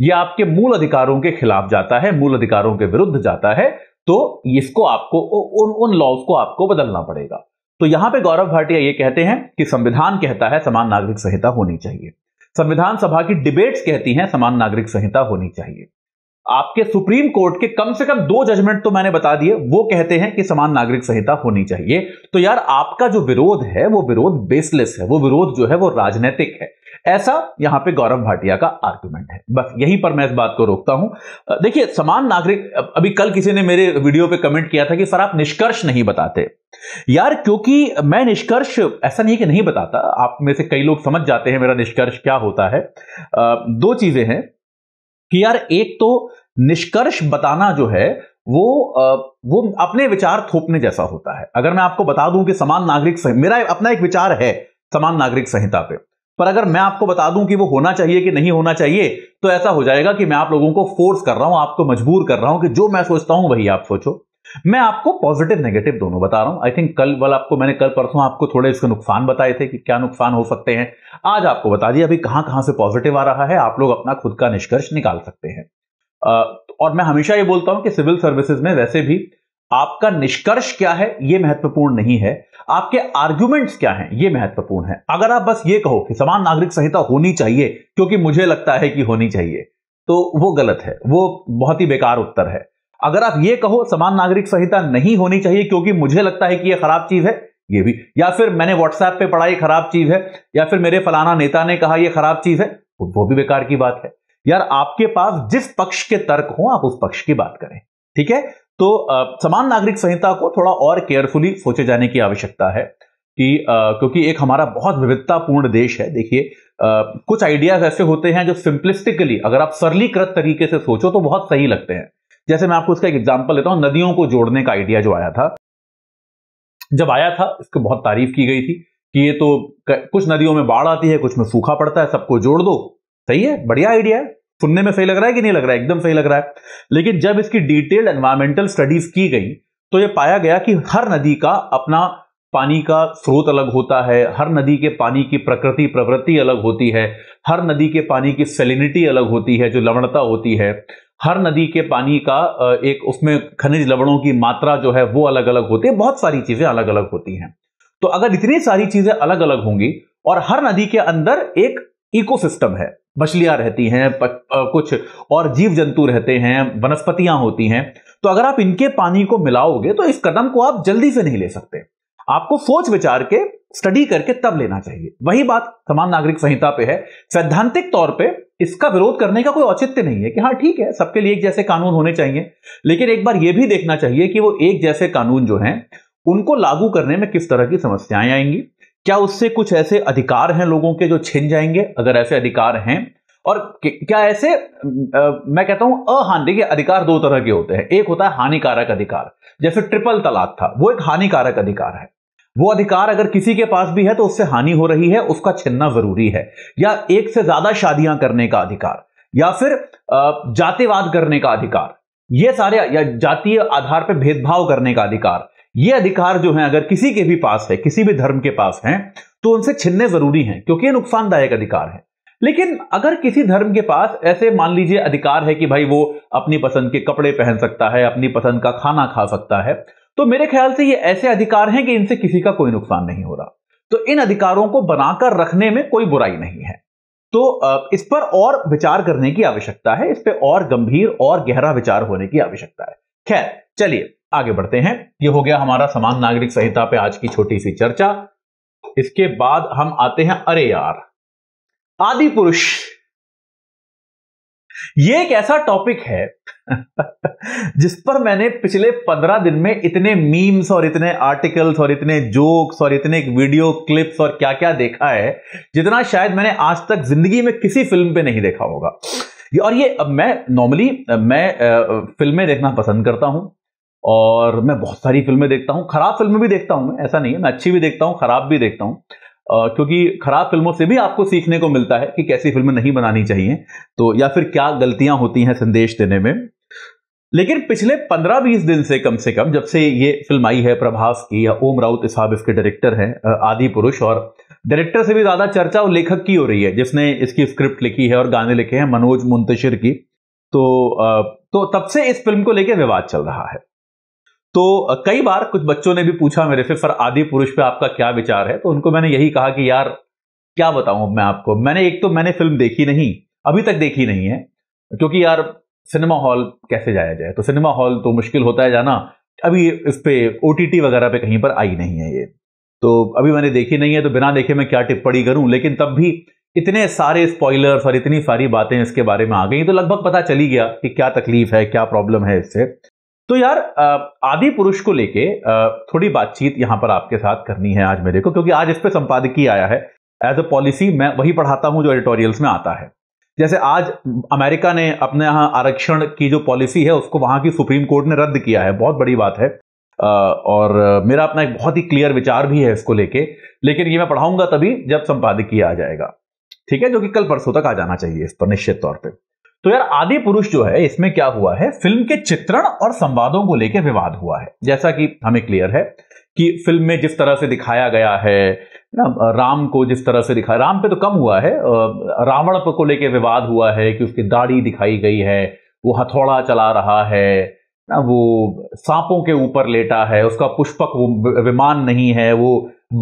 [SPEAKER 1] यह आपके मूल अधिकारों के खिलाफ जाता है मूल अधिकारों के विरुद्ध जाता है तो इसको आपको उन उन लॉज को आपको बदलना पड़ेगा तो यहां पे गौरव भाटिया ये कहते हैं कि संविधान कहता है समान नागरिक संहिता होनी चाहिए संविधान सभा की डिबेट्स कहती हैं समान नागरिक संहिता होनी चाहिए आपके सुप्रीम कोर्ट के कम से कम दो जजमेंट तो मैंने बता दिए वो कहते हैं कि समान नागरिक संहिता होनी चाहिए तो यार आपका जो विरोध है वो विरोध बेसलेस है वो विरोध जो है वो राजनीतिक है ऐसा यहां पे गौरव भाटिया का आर्ग्यूमेंट है बस यहीं पर मैं इस बात को रोकता हूं देखिए समान नागरिक अभी कल किसी ने मेरे वीडियो पे कमेंट किया था कि सर आप निष्कर्ष नहीं बताते यार क्योंकि मैं निष्कर्ष ऐसा नहीं कि नहीं बताता आप में से कई लोग समझ जाते हैं मेरा निष्कर्ष क्या होता है दो चीजें हैं कि यार एक तो निष्कर्ष बताना जो है वो वो अपने विचार थोपने जैसा होता है अगर मैं आपको बता दूं कि समान नागरिक संहिता मेरा अपना एक विचार है समान नागरिक संहिता पे पर अगर मैं आपको बता दूं कि वो होना चाहिए कि नहीं होना चाहिए तो ऐसा हो जाएगा कि मैं आप लोगों को फोर्स कर रहा हूं आपको मजबूर कर रहा हूं कि जो मैं सोचता हूं वही आप सोचो मैं आपको पॉजिटिव नेगेटिव दोनों बता रहा हूं आई थिंक कल वाला आपको मैंने कल परसों आपको थोड़े इसके नुकसान बताए थे कि क्या नुकसान हो सकते हैं आज आपको बता दिया अभी कहां कहां से पॉजिटिव आ रहा है आप लोग अपना खुद का निष्कर्ष निकाल सकते हैं और मैं हमेशा ये बोलता हूं कि सिविल सर्विसेज में वैसे भी आपका निष्कर्ष क्या है यह महत्वपूर्ण नहीं है आपके आर्ग्यूमेंट्स क्या हैं यह महत्वपूर्ण है अगर आप बस ये कहो कि समान नागरिक संहिता होनी चाहिए क्योंकि मुझे लगता है कि होनी चाहिए तो वो गलत है वो बहुत ही बेकार उत्तर है अगर आप ये कहो समान नागरिक संहिता नहीं होनी चाहिए क्योंकि मुझे लगता है कि यह खराब चीज है ये भी या फिर मैंने व्हाट्सएप पे पढ़ा ये खराब चीज है या फिर मेरे फलाना नेता ने कहा यह खराब चीज है वो भी बेकार की बात है यार आपके पास जिस पक्ष के तर्क हो आप उस पक्ष की बात करें ठीक है तो आ, समान नागरिक संहिता को थोड़ा और केयरफुली सोचे जाने की आवश्यकता है कि आ, क्योंकि एक हमारा बहुत विविधतापूर्ण देश है देखिए कुछ आइडियाज ऐसे होते हैं जो सिंप्लिस्टिकली अगर आप सरलीकृत तरीके से सोचो तो बहुत सही लगते हैं जैसे मैं आपको इसका एक एग्जाम्पल देता हूं नदियों को जोड़ने का आइडिया जो आया था जब आया था इसको बहुत तारीफ की गई थी कि ये तो कुछ नदियों में बाढ़ आती है कुछ में सूखा पड़ता है सबको जोड़ दो सही है बढ़िया आइडिया है सुनने में सही लग रहा है कि नहीं लग रहा है एकदम सही लग रहा है लेकिन जब इसकी डिटेल्ड एनवायरमेंटल स्टडीज की गई तो ये पाया गया कि हर नदी का अपना पानी का स्रोत अलग होता है हर नदी के पानी की प्रकृति प्रवृत्ति अलग होती है हर नदी के पानी की सेलिनिटी अलग होती है जो लवणता होती है हर नदी के पानी का एक उसमें खनिज लवणों की मात्रा जो है वो अलग अलग होती है बहुत सारी चीजें अलग अलग होती हैं तो अगर इतनी सारी चीजें अलग अलग होंगी और हर नदी के अंदर एक इकोसिस्टम है मछलियां रहती हैं कुछ और जीव जंतु रहते हैं वनस्पतियां होती हैं तो अगर आप इनके पानी को मिलाओगे तो इस कदम को आप जल्दी से नहीं ले सकते आपको सोच विचार के स्टडी करके तब लेना चाहिए वही बात समान नागरिक संहिता पे है सैद्धांतिक तौर पे इसका विरोध करने का कोई औचित्य नहीं है कि हाँ ठीक है सबके लिए एक जैसे कानून होने चाहिए लेकिन एक बार यह भी देखना चाहिए कि वो एक जैसे कानून जो हैं उनको लागू करने में किस तरह की समस्याएं आएंगी क्या उससे कुछ ऐसे अधिकार हैं लोगों के जो छिन जाएंगे अगर ऐसे अधिकार हैं और क्या ऐसे आ, मैं कहता हूं अहान देखिए अधिकार दो तरह के होते हैं एक होता है हानिकारक अधिकार जैसे ट्रिपल तलाक था वो एक हानिकारक अधिकार है वो अधिकार अगर किसी के पास भी है तो उससे हानि हो रही है उसका छिनना जरूरी है या एक से ज्यादा शादियां करने का अधिकार या फिर जातिवाद करने का अधिकार ये सारे या जातीय आधार पर भेदभाव करने का अधिकार ये अधिकार जो है अगर किसी के भी पास है किसी भी धर्म के पास है तो उनसे छिनने जरूरी हैं क्योंकि ये नुकसानदायक अधिकार है लेकिन अगर किसी धर्म के पास ऐसे मान लीजिए अधिकार है कि भाई वो अपनी पसंद के कपड़े पहन सकता है अपनी पसंद का खाना खा सकता है तो मेरे ख्याल से ये ऐसे अधिकार हैं कि इनसे किसी का कोई नुकसान नहीं हो रहा तो इन अधिकारों को बनाकर रखने में कोई बुराई नहीं है तो इस पर और विचार करने की आवश्यकता है इस पर और गंभीर और गहरा विचार होने की आवश्यकता है खैर चलिए आगे बढ़ते हैं ये हो गया हमारा समान नागरिक संहिता पे आज की छोटी सी चर्चा इसके बाद हम आते हैं अरे यार आदि पुरुष ये एक ऐसा टॉपिक है जिस पर मैंने पिछले पंद्रह दिन में इतने मीम्स और इतने आर्टिकल्स और इतने जोक्स और इतने वीडियो क्लिप्स और क्या क्या देखा है जितना शायद मैंने आज तक जिंदगी में किसी फिल्म पे नहीं देखा होगा और ये अब मैं नॉर्मली मैं फिल्में देखना पसंद करता हूं और मैं बहुत सारी फिल्में देखता हूं खराब फिल्में भी देखता हूं मैं ऐसा नहीं है मैं अच्छी भी देखता हूं खराब भी देखता हूं क्योंकि खराब फिल्मों से भी आपको सीखने को मिलता है कि कैसी फिल्में नहीं बनानी चाहिए तो या फिर क्या गलतियां होती हैं संदेश देने में लेकिन पिछले 15-20 दिन से कम से कम जब से ये फिल्म आई है प्रभास की या ओम राउत साहब इसके डायरेक्टर हैं आदि पुरुष और डायरेक्टर से भी ज्यादा चर्चा और लेखक की हो रही है जिसने इसकी स्क्रिप्ट लिखी है और गाने लिखे हैं मनोज मुंतशिर की तो तो तब से इस फिल्म को लेकर विवाद चल रहा है तो कई बार कुछ बच्चों ने भी पूछा मेरे से सर आदि पुरुष पे आपका क्या विचार है तो उनको मैंने यही कहा कि यार क्या बताऊं मैं आपको मैंने एक तो मैंने फिल्म देखी नहीं अभी तक देखी नहीं है क्योंकि यार सिनेमा हॉल कैसे जाया जाए तो सिनेमा हॉल तो मुश्किल होता है जाना अभी इस पर ओ वगैरह पे कहीं पर आई नहीं है ये तो अभी मैंने देखी नहीं है तो बिना देखे मैं क्या टिप्पणी करूं लेकिन तब भी इतने सारे स्पॉयलर्स और इतनी सारी बातें इसके बारे में आ गई तो लगभग पता चली गया कि क्या तकलीफ है क्या प्रॉब्लम है इससे तो यार आदि पुरुष को लेके थोड़ी बातचीत यहाँ पर आपके साथ करनी है आज मेरे को क्योंकि आज इस पर संपादकीय आया है एज अ पॉलिसी मैं वही पढ़ाता हूँ जो एडिटोरियल्स में आता है जैसे आज अमेरिका ने अपने यहाँ आरक्षण की जो पॉलिसी है उसको वहाँ की सुप्रीम कोर्ट ने रद्द किया है बहुत बड़ी बात है और मेरा अपना एक बहुत ही क्लियर विचार भी है इसको लेके लेकिन ये मैं पढ़ाऊंगा तभी जब संपादकीय आ जाएगा ठीक है जो कि कल परसों तक आ जाना चाहिए इस पर निश्चित तौर पर तो यार आदि पुरुष जो है इसमें क्या हुआ है फिल्म के चित्रण और संवादों को लेकर विवाद हुआ है जैसा कि हमें क्लियर है कि फिल्म में जिस तरह से दिखाया गया है ना राम को जिस तरह से दिखाया राम पे तो कम हुआ है रावण को लेके विवाद हुआ है कि उसकी दाढ़ी दिखाई गई है वो हथौड़ा चला रहा है ना वो सांपों के ऊपर लेटा है उसका पुष्पक वो विमान नहीं है वो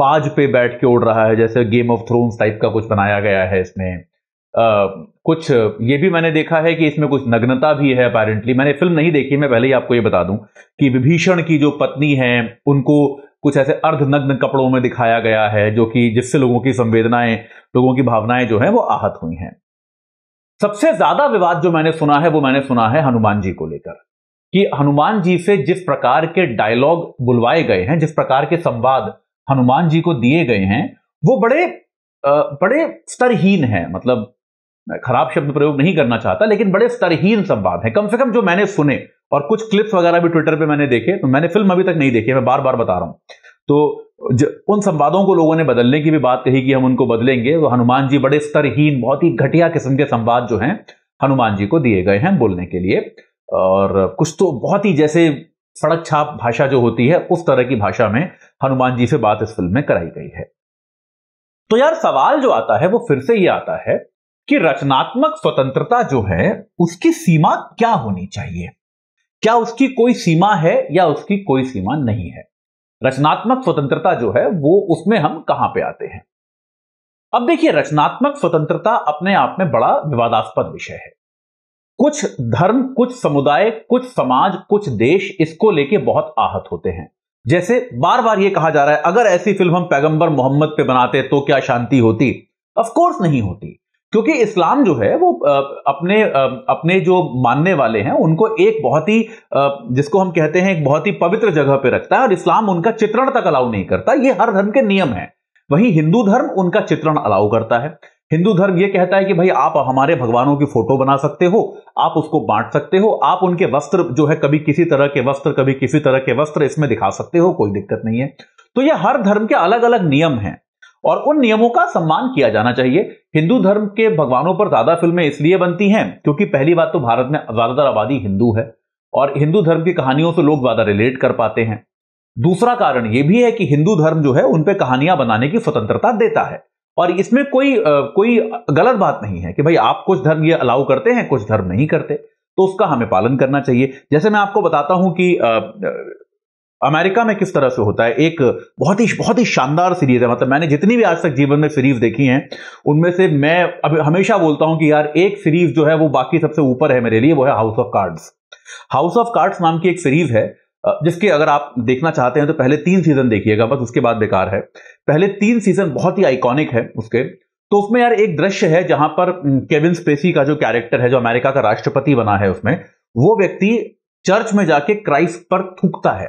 [SPEAKER 1] बाज पे बैठ के उड़ रहा है जैसे गेम ऑफ थ्रोन्स टाइप का कुछ बनाया गया है इसमें आ, कुछ ये भी मैंने देखा है कि इसमें कुछ नग्नता भी है अपेरेंटली मैंने फिल्म नहीं देखी मैं पहले ही आपको ये बता दूं कि विभीषण की जो पत्नी है उनको कुछ ऐसे अर्धनग्न कपड़ों में दिखाया गया है जो कि जिससे लोगों की संवेदनाएं लोगों की भावनाएं जो है वो आहत हुई हैं सबसे ज्यादा विवाद जो मैंने सुना है वो मैंने सुना है हनुमान जी को लेकर कि हनुमान जी से जिस प्रकार के डायलॉग बुलवाए गए हैं जिस प्रकार के संवाद हनुमान जी को दिए गए हैं वो बड़े बड़े स्तरहीन है मतलब खराब शब्द प्रयोग नहीं करना चाहता लेकिन बड़े स्तरहीन संवाद हैं कम से कम जो मैंने सुने और कुछ क्लिप्स वगैरह भी ट्विटर पे मैंने देखे तो मैंने फिल्म अभी तक नहीं देखी मैं बार बार बता रहा हूँ तो उन संवादों को लोगों ने बदलने की भी बात कही कि हम उनको बदलेंगे तो हनुमान जी बड़े स्तरहीन बहुत ही घटिया किस्म के संवाद जो हैं हनुमान जी को दिए गए हैं बोलने के लिए और कुछ तो बहुत ही जैसे सड़क छाप भाषा जो होती है उस तरह की भाषा में हनुमान जी से बात इस फिल्म में कराई गई है तो यार सवाल जो आता है वो फिर से ये आता है कि रचनात्मक स्वतंत्रता जो है उसकी सीमा क्या होनी चाहिए क्या उसकी कोई सीमा है या उसकी कोई सीमा नहीं है रचनात्मक स्वतंत्रता जो है वो उसमें हम कहां पे आते हैं अब देखिए रचनात्मक स्वतंत्रता अपने आप में बड़ा विवादास्पद विषय है कुछ धर्म कुछ समुदाय कुछ समाज कुछ देश इसको लेके बहुत आहत होते हैं जैसे बार बार ये कहा जा रहा है अगर ऐसी फिल्म हम पैगंबर मोहम्मद पे बनाते तो क्या शांति होती अफकोर्स नहीं होती क्योंकि इस्लाम जो है वो अपने अपने जो मानने वाले हैं उनको एक बहुत ही जिसको हम कहते हैं एक बहुत ही पवित्र जगह पे रखता है और इस्लाम उनका चित्रण तक अलाउ नहीं करता ये हर धर्म के नियम है वहीं हिंदू धर्म उनका चित्रण अलाउ करता है हिंदू धर्म ये कहता है कि भाई आप हमारे भगवानों की फोटो बना सकते हो आप उसको बांट सकते हो आप उनके वस्त्र जो है कभी किसी तरह के वस्त्र कभी किसी तरह के वस्त्र इसमें दिखा सकते हो कोई दिक्कत नहीं है तो ये हर धर्म के अलग अलग नियम हैं और उन नियमों का सम्मान किया जाना चाहिए हिंदू धर्म के भगवानों पर ज्यादा फिल्में इसलिए बनती हैं क्योंकि पहली बात तो भारत में ज्यादातर आबादी हिंदू है और हिंदू धर्म की कहानियों से लोग ज्यादा रिलेट कर पाते हैं दूसरा कारण यह भी है कि हिंदू धर्म जो है उनपे कहानियां बनाने की स्वतंत्रता देता है और इसमें कोई कोई गलत बात नहीं है कि भाई आप कुछ धर्म ये अलाउ करते हैं कुछ धर्म नहीं करते तो उसका हमें पालन करना चाहिए जैसे मैं आपको बताता हूं कि अमेरिका में किस तरह से होता है एक बहुत ही बहुत ही शानदार सीरीज है मतलब मैंने जितनी भी आज तक जीवन में सीरीज देखी हैं उनमें से मैं अभी हमेशा बोलता हूं कि यार एक सीरीज जो है वो बाकी सबसे ऊपर है मेरे लिए वो है house of cards house of cards नाम की एक सीरीज है जिसके अगर आप देखना चाहते हैं तो पहले तीन सीजन देखिएगा बस उसके बाद बेकार है पहले तीन सीजन बहुत ही आइकॉनिक है उसके तो उसमें यार एक दृश्य है जहां पर केविन स्पेसी का जो कैरेक्टर है जो अमेरिका का राष्ट्रपति बना है उसमें वो व्यक्ति चर्च में जाके क्राइस्ट पर थूकता है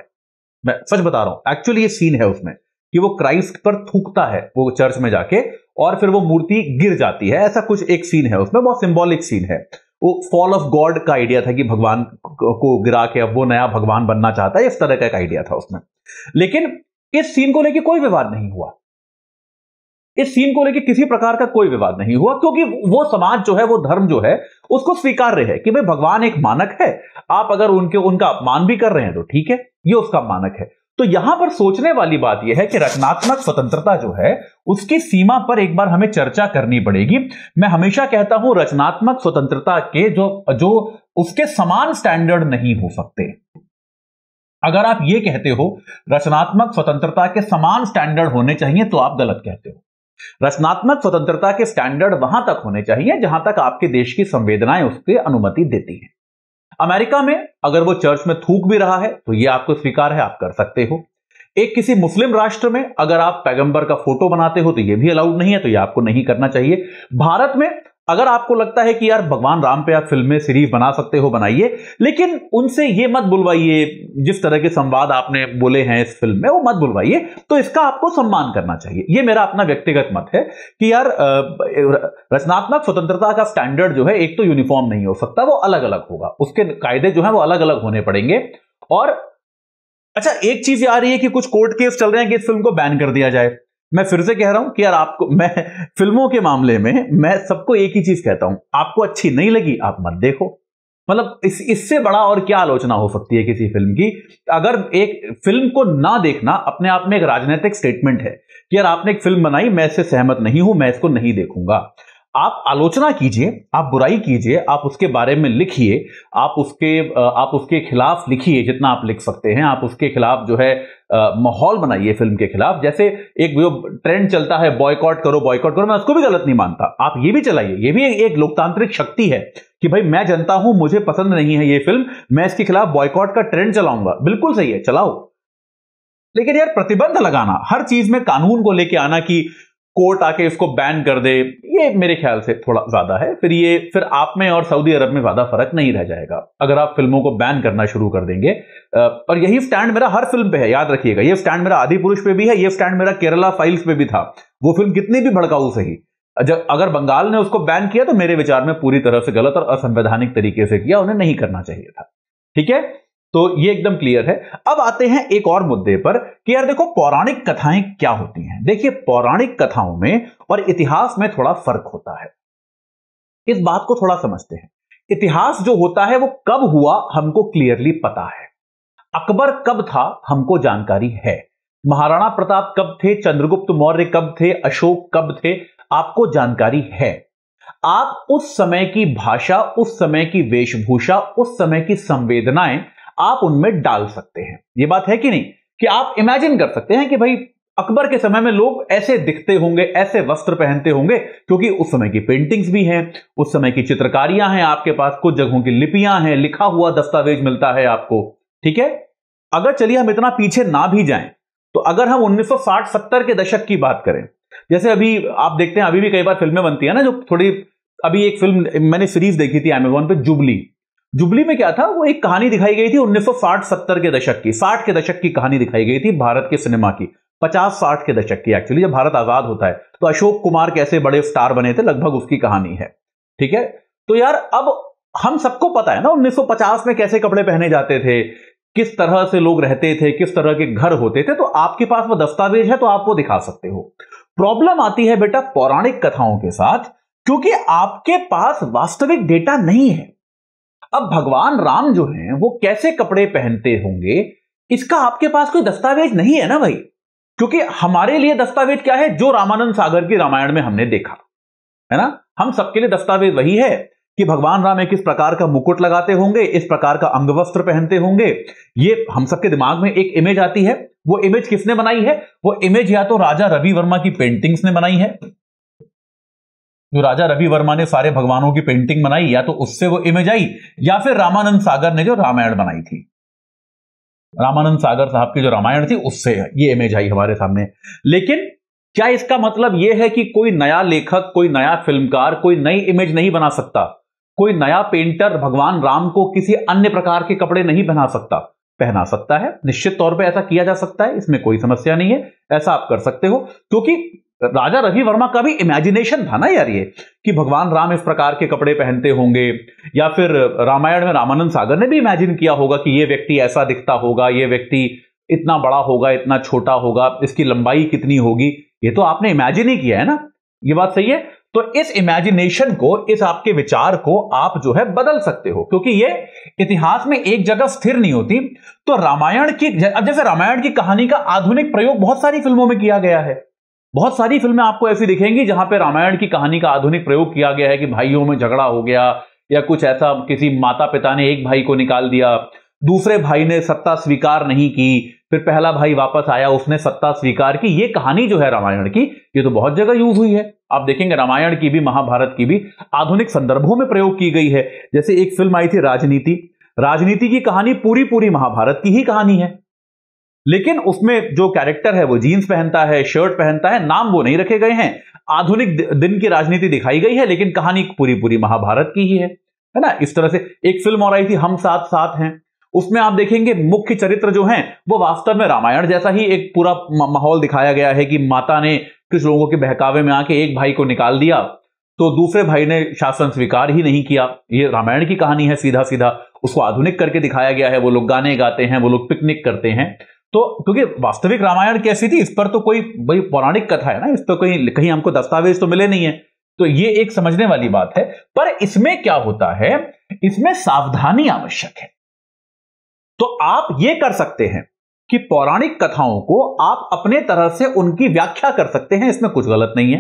[SPEAKER 1] मैं सच बता रहा हूं एक्चुअली ये सीन है उसमें कि वो क्राइस्ट पर थूकता है वो चर्च में जाके और फिर वो मूर्ति गिर जाती है ऐसा कुछ एक सीन है उसमें बहुत सिंबॉलिक सीन है वो फॉल ऑफ गॉड का आइडिया था कि भगवान को गिरा के अब वो नया भगवान बनना चाहता है इस तरह का एक आइडिया था उसमें लेकिन इस सीन को लेकर कोई विवाद नहीं हुआ इस सीन को लेकर किसी प्रकार का कोई विवाद नहीं हुआ क्योंकि वो समाज जो है वो धर्म जो है उसको रहे हैं कि भाई भगवान एक मानक है आप अगर उनके उनका अपमान भी कर रहे हैं तो ठीक है ये उसका मानक है तो यहां पर सोचने वाली बात यह है कि रचनात्मक स्वतंत्रता जो है उसकी सीमा पर एक बार हमें चर्चा करनी पड़ेगी मैं हमेशा कहता हूं रचनात्मक स्वतंत्रता के जो जो उसके समान स्टैंडर्ड नहीं हो सकते अगर आप ये कहते हो रचनात्मक स्वतंत्रता के समान स्टैंडर्ड होने चाहिए तो आप गलत कहते हो रचनात्मक स्वतंत्रता के स्टैंडर्ड वहां तक होने चाहिए जहां तक आपके देश की संवेदनाएं उसके अनुमति देती हैं अमेरिका में अगर वो चर्च में थूक भी रहा है तो ये आपको स्वीकार है आप कर सकते हो एक किसी मुस्लिम राष्ट्र में अगर आप पैगंबर का फोटो बनाते हो तो यह भी अलाउड नहीं है तो यह आपको नहीं करना चाहिए भारत में अगर आपको लगता है कि यार भगवान राम पे आप फिल्में सीरीज बना सकते हो बनाइए लेकिन उनसे ये मत बुलवाइए जिस तरह के संवाद आपने बोले हैं इस फिल्म में वो मत बुलवाइए तो इसका आपको सम्मान करना चाहिए ये मेरा अपना व्यक्तिगत मत है कि यार रचनात्मक स्वतंत्रता का स्टैंडर्ड जो है एक तो यूनिफॉर्म नहीं हो सकता वो अलग अलग होगा उसके कायदे जो है वो अलग अलग होने पड़ेंगे और अच्छा एक चीज आ रही है कि कुछ कोर्ट केस चल रहे हैं कि इस फिल्म को बैन कर दिया जाए मैं फिर से कह रहा हूं कि यार आपको मैं फिल्मों के मामले में मैं सबको एक ही चीज कहता हूं आपको अच्छी नहीं लगी आप मत देखो मतलब इस इससे बड़ा और क्या आलोचना हो सकती है किसी फिल्म की अगर एक फिल्म को ना देखना अपने आप में एक राजनीतिक स्टेटमेंट है कि यार आपने एक फिल्म बनाई मैं इससे सहमत नहीं हूं मैं इसको नहीं देखूंगा आप आलोचना कीजिए आप बुराई कीजिए आप उसके बारे में लिखिए आप उसके आप उसके खिलाफ लिखिए जितना आप लिख सकते हैं आप उसके खिलाफ जो है माहौल बनाइए फिल्म के खिलाफ जैसे एक जो ट्रेंड चलता है बॉयकॉट करो बॉयकॉट करो मैं उसको भी गलत नहीं मानता आप ये भी चलाइए ये भी एक लोकतांत्रिक शक्ति है कि भाई मैं जनता हूं मुझे पसंद नहीं है ये फिल्म मैं इसके खिलाफ बॉयकॉट का ट्रेंड चलाऊंगा बिल्कुल सही है चलाओ लेकिन यार प्रतिबंध लगाना हर चीज में कानून को लेके आना कि कोर्ट आके इसको बैन कर दे ये मेरे ख्याल से थोड़ा ज्यादा है फिर ये फिर आप में और सऊदी अरब में ज्यादा फर्क नहीं रह जाएगा अगर आप फिल्मों को बैन करना शुरू कर देंगे और यही स्टैंड मेरा हर फिल्म पे है याद रखिएगा ये स्टैंड मेरा आदि पुरुष पे भी है ये स्टैंड मेरा केरला फाइल्स पे भी था वो फिल्म कितनी भी भड़काऊ सही जब अगर बंगाल ने उसको बैन किया तो मेरे विचार में पूरी तरह से गलत और असंवैधानिक तरीके से किया उन्हें नहीं करना चाहिए था ठीक है तो ये एकदम क्लियर है अब आते हैं एक और मुद्दे पर कि यार देखो पौराणिक कथाएं क्या होती हैं देखिए पौराणिक कथाओं में और इतिहास में थोड़ा फर्क होता है इस बात को थोड़ा समझते हैं इतिहास जो होता है वो कब हुआ हमको क्लियरली पता है अकबर कब था हमको जानकारी है महाराणा प्रताप कब थे चंद्रगुप्त मौर्य कब थे अशोक कब थे आपको जानकारी है आप उस समय की भाषा उस समय की वेशभूषा उस समय की संवेदनाएं आप उनमें डाल सकते हैं ये बात है कि नहीं कि आप इमेजिन कर सकते हैं कि भाई अकबर के समय में लोग ऐसे दिखते होंगे ऐसे वस्त्र पहनते होंगे क्योंकि उस समय की पेंटिंग्स भी हैं उस समय की चित्रकारियां हैं आपके पास कुछ जगहों की लिपियां हैं लिखा हुआ दस्तावेज मिलता है आपको ठीक है अगर चलिए हम इतना पीछे ना भी जाएं तो अगर हम 1960-70 के दशक की बात करें जैसे अभी आप देखते हैं अभी भी कई बार फिल्में बनती है ना जो थोड़ी अभी एक फिल्म मैंने सीरीज देखी थी एमेजोन पे जुबली जुबली में क्या था वो एक कहानी दिखाई गई थी 1960-70 के दशक की 60 के दशक की कहानी दिखाई गई थी भारत के सिनेमा की 50-60 के दशक की एक्चुअली जब भारत आजाद होता है तो अशोक कुमार कैसे बड़े स्टार बने थे लगभग उसकी कहानी है ठीक है तो यार अब हम सबको पता है ना 1950 में कैसे कपड़े पहने जाते थे किस तरह से लोग रहते थे किस तरह के घर होते थे तो आपके पास वो दस्तावेज है तो आप वो दिखा सकते हो प्रॉब्लम आती है बेटा पौराणिक कथाओं के साथ क्योंकि आपके पास वास्तविक डेटा नहीं है अब भगवान राम जो हैं वो कैसे कपड़े पहनते होंगे इसका आपके पास कोई दस्तावेज नहीं है ना भाई क्योंकि हमारे लिए दस्तावेज क्या है जो रामानंद सागर की रामायण में हमने देखा है ना हम सबके लिए दस्तावेज वही है कि भगवान राम एक इस प्रकार का मुकुट लगाते होंगे इस प्रकार का अंगवस्त्र पहनते होंगे ये हम सबके दिमाग में एक इमेज आती है वो इमेज किसने बनाई है वो इमेज या तो राजा रवि वर्मा की पेंटिंग्स ने बनाई है जो राजा रवि वर्मा ने सारे भगवानों की पेंटिंग बनाई या तो उससे वो इमेज आई या फिर रामानंद सागर ने जो रामायण बनाई थी रामानंद सागर साहब की जो रामायण थी उससे ये इमेज आई हमारे सामने लेकिन क्या इसका मतलब यह है कि कोई नया लेखक कोई नया फिल्मकार कोई नई इमेज नहीं बना सकता कोई नया पेंटर भगवान राम को किसी अन्य प्रकार के कपड़े नहीं पहना सकता पहना सकता है निश्चित तौर पे ऐसा किया जा सकता है इसमें कोई समस्या नहीं है ऐसा आप कर सकते हो क्योंकि राजा रवि वर्मा का भी इमेजिनेशन था ना यार ये कि भगवान राम इस प्रकार के कपड़े पहनते होंगे या फिर रामायण में रामानंद सागर ने भी इमेजिन किया होगा कि ये व्यक्ति ऐसा दिखता होगा ये व्यक्ति इतना बड़ा होगा इतना छोटा होगा इसकी लंबाई कितनी होगी ये तो आपने इमेजिन ही किया है ना ये बात सही है तो इस इमेजिनेशन को इस आपके विचार को आप जो है बदल सकते हो क्योंकि ये इतिहास में एक जगह स्थिर नहीं होती तो रामायण की जैसे रामायण की कहानी का आधुनिक प्रयोग बहुत सारी फिल्मों में किया गया है बहुत सारी फिल्में आपको ऐसी दिखेंगी जहां पर रामायण की कहानी का आधुनिक प्रयोग किया गया है कि भाइयों में झगड़ा हो गया या कुछ ऐसा किसी माता पिता ने एक भाई को निकाल दिया दूसरे भाई ने सत्ता स्वीकार नहीं की फिर पहला भाई वापस आया उसने सत्ता स्वीकार की ये कहानी जो है रामायण की ये तो बहुत जगह यूज हुई है आप देखेंगे रामायण की भी महाभारत की भी आधुनिक संदर्भों में प्रयोग की गई है जैसे एक फिल्म आई थी राजनीति राजनीति की कहानी पूरी पूरी महाभारत की ही कहानी है लेकिन उसमें जो कैरेक्टर है वो जीन्स पहनता है शर्ट पहनता है नाम वो नहीं रखे गए हैं आधुनिक दिन की राजनीति दिखाई गई है लेकिन कहानी पूरी पूरी महाभारत की ही है है ना इस तरह से एक फिल्म और आई थी हम साथ साथ हैं उसमें आप देखेंगे मुख्य चरित्र जो हैं वो वास्तव में रामायण जैसा ही एक पूरा माहौल दिखाया गया है कि माता ने कुछ लोगों के बहकावे में आके एक भाई को निकाल दिया तो दूसरे भाई ने शासन स्वीकार ही नहीं किया ये रामायण की कहानी है सीधा सीधा उसको आधुनिक करके दिखाया गया है वो लोग गाने गाते हैं वो लोग पिकनिक करते हैं तो क्योंकि वास्तविक रामायण कैसी थी इस पर तो कोई भाई पौराणिक कथा है ना इस पर तो कोई कहीं हमको दस्तावेज तो मिले नहीं है तो ये एक समझने वाली बात है पर इसमें क्या होता है इसमें सावधानी आवश्यक है तो आप ये कर सकते हैं कि पौराणिक कथाओं को आप अपने तरह से उनकी व्याख्या कर सकते हैं इसमें कुछ गलत नहीं है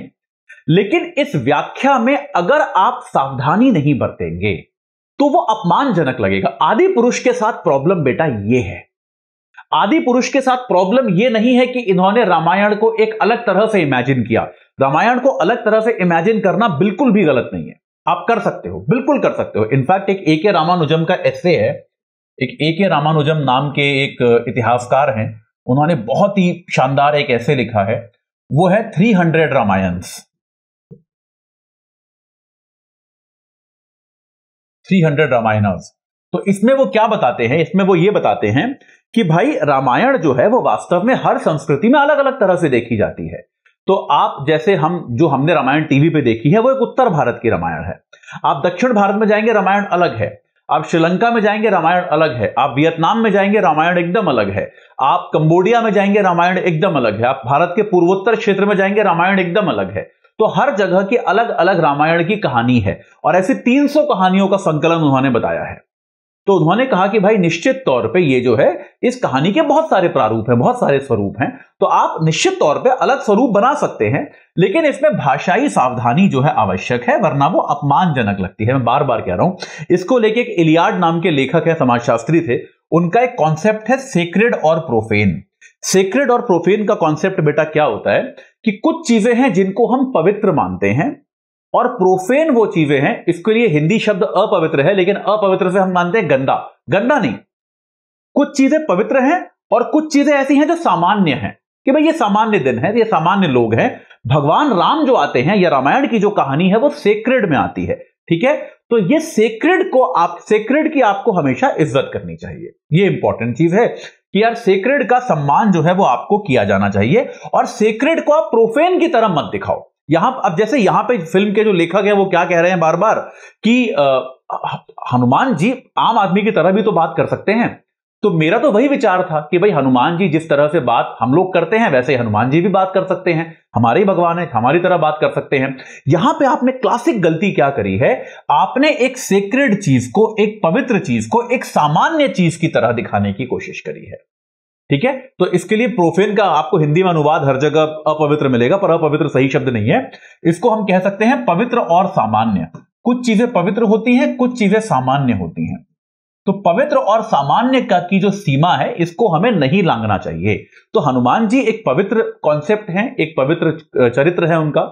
[SPEAKER 1] लेकिन इस व्याख्या में अगर आप सावधानी नहीं बरतेंगे तो वो अपमानजनक लगेगा आदि पुरुष के साथ प्रॉब्लम बेटा ये है आदि पुरुष के साथ प्रॉब्लम यह नहीं है कि इन्होंने रामायण को एक अलग तरह से इमेजिन किया रामायण को अलग तरह से इमेजिन करना बिल्कुल भी गलत नहीं है आप कर सकते हो बिल्कुल कर सकते हो इनफैक्ट एक ए के रामानुजम का एसे है एक ए के रामानुजम नाम के एक इतिहासकार हैं उन्होंने बहुत ही शानदार एक ऐसे लिखा है वो है three hundred Ramayanas three hundred Ramayana तो इसमें वो क्या बताते हैं इसमें वो ये बताते हैं कि भाई रामायण जो है वो वास्तव में हर संस्कृति में अलग अलग तरह से देखी जाती है तो आप जैसे हम जो हमने रामायण टीवी पे देखी है वो एक उत्तर भारत की रामायण है आप दक्षिण भारत में जाएंगे रामायण अलग है आप श्रीलंका में जाएंगे रामायण अलग है आप वियतनाम में जाएंगे रामायण एकदम अलग है आप कंबोडिया में जाएंगे रामायण एकदम अलग है आप भारत के पूर्वोत्तर क्षेत्र में जाएंगे रामायण एकदम अलग है तो हर जगह की अलग अलग रामायण की कहानी है और ऐसी 300 कहानियों का संकलन उन्होंने बताया है तो उन्होंने कहा कि भाई निश्चित तौर पे ये जो है इस कहानी के बहुत सारे प्रारूप हैं बहुत सारे स्वरूप हैं तो आप निश्चित तौर पे अलग स्वरूप बना सकते हैं लेकिन इसमें भाषाई सावधानी जो है आवश्यक है वरना वो अपमानजनक लगती है मैं बार बार कह रहा हूं इसको लेके एक इलियाड नाम के लेखक है समाजशास्त्री थे उनका एक कॉन्सेप्ट है सेक्रेड और प्रोफेन सेक्रेड और प्रोफेन का कॉन्सेप्ट बेटा क्या होता है कि कुछ चीजें हैं जिनको हम पवित्र मानते हैं और प्रोफेन वो चीजें हैं इसके लिए हिंदी शब्द अपवित्र है लेकिन अपवित्र से हम मानते हैं गंदा गंदा नहीं कुछ चीजें पवित्र हैं और कुछ चीजें ऐसी हैं जो सामान्य हैं कि भाई ये सामान्य दिन है ये सामान्य लोग हैं भगवान राम जो आते हैं या रामायण की जो कहानी है वो सेक्रेड में आती है ठीक है तो ये सेक्रेड को आप सेक्रेड की आपको हमेशा इज्जत करनी चाहिए ये इंपॉर्टेंट चीज है कि यार सेक्रेड का सम्मान जो है वो आपको किया जाना चाहिए और सेक्रेड को आप प्रोफेन की तरह मत दिखाओ यहां अब जैसे यहां पे फिल्म के जो लेखक हैं वो क्या कह रहे हैं बार बार कि हनुमान जी आम आदमी की तरह भी तो बात कर सकते हैं तो मेरा तो वही विचार था कि भाई हनुमान जी जिस तरह से बात हम लोग करते हैं वैसे हनुमान जी भी बात कर सकते हैं हमारे ही भगवान है हमारी तरह बात कर सकते हैं यहां पे आपने क्लासिक गलती क्या करी है आपने एक सेक्रेड चीज को एक पवित्र चीज को एक सामान्य चीज की तरह दिखाने की कोशिश करी है ठीक है तो इसके लिए प्रोफेन का आपको हिंदी में अनुवाद हर जगह अपवित्र मिलेगा पर अपवित्र सही शब्द नहीं है इसको हम कह सकते हैं पवित्र और सामान्य कुछ चीजें पवित्र होती हैं कुछ चीजें सामान्य होती हैं तो पवित्र और सामान्य का की जो सीमा है इसको हमें नहीं लांगना चाहिए तो हनुमान जी एक पवित्र कॉन्सेप्ट है एक पवित्र चरित्र है उनका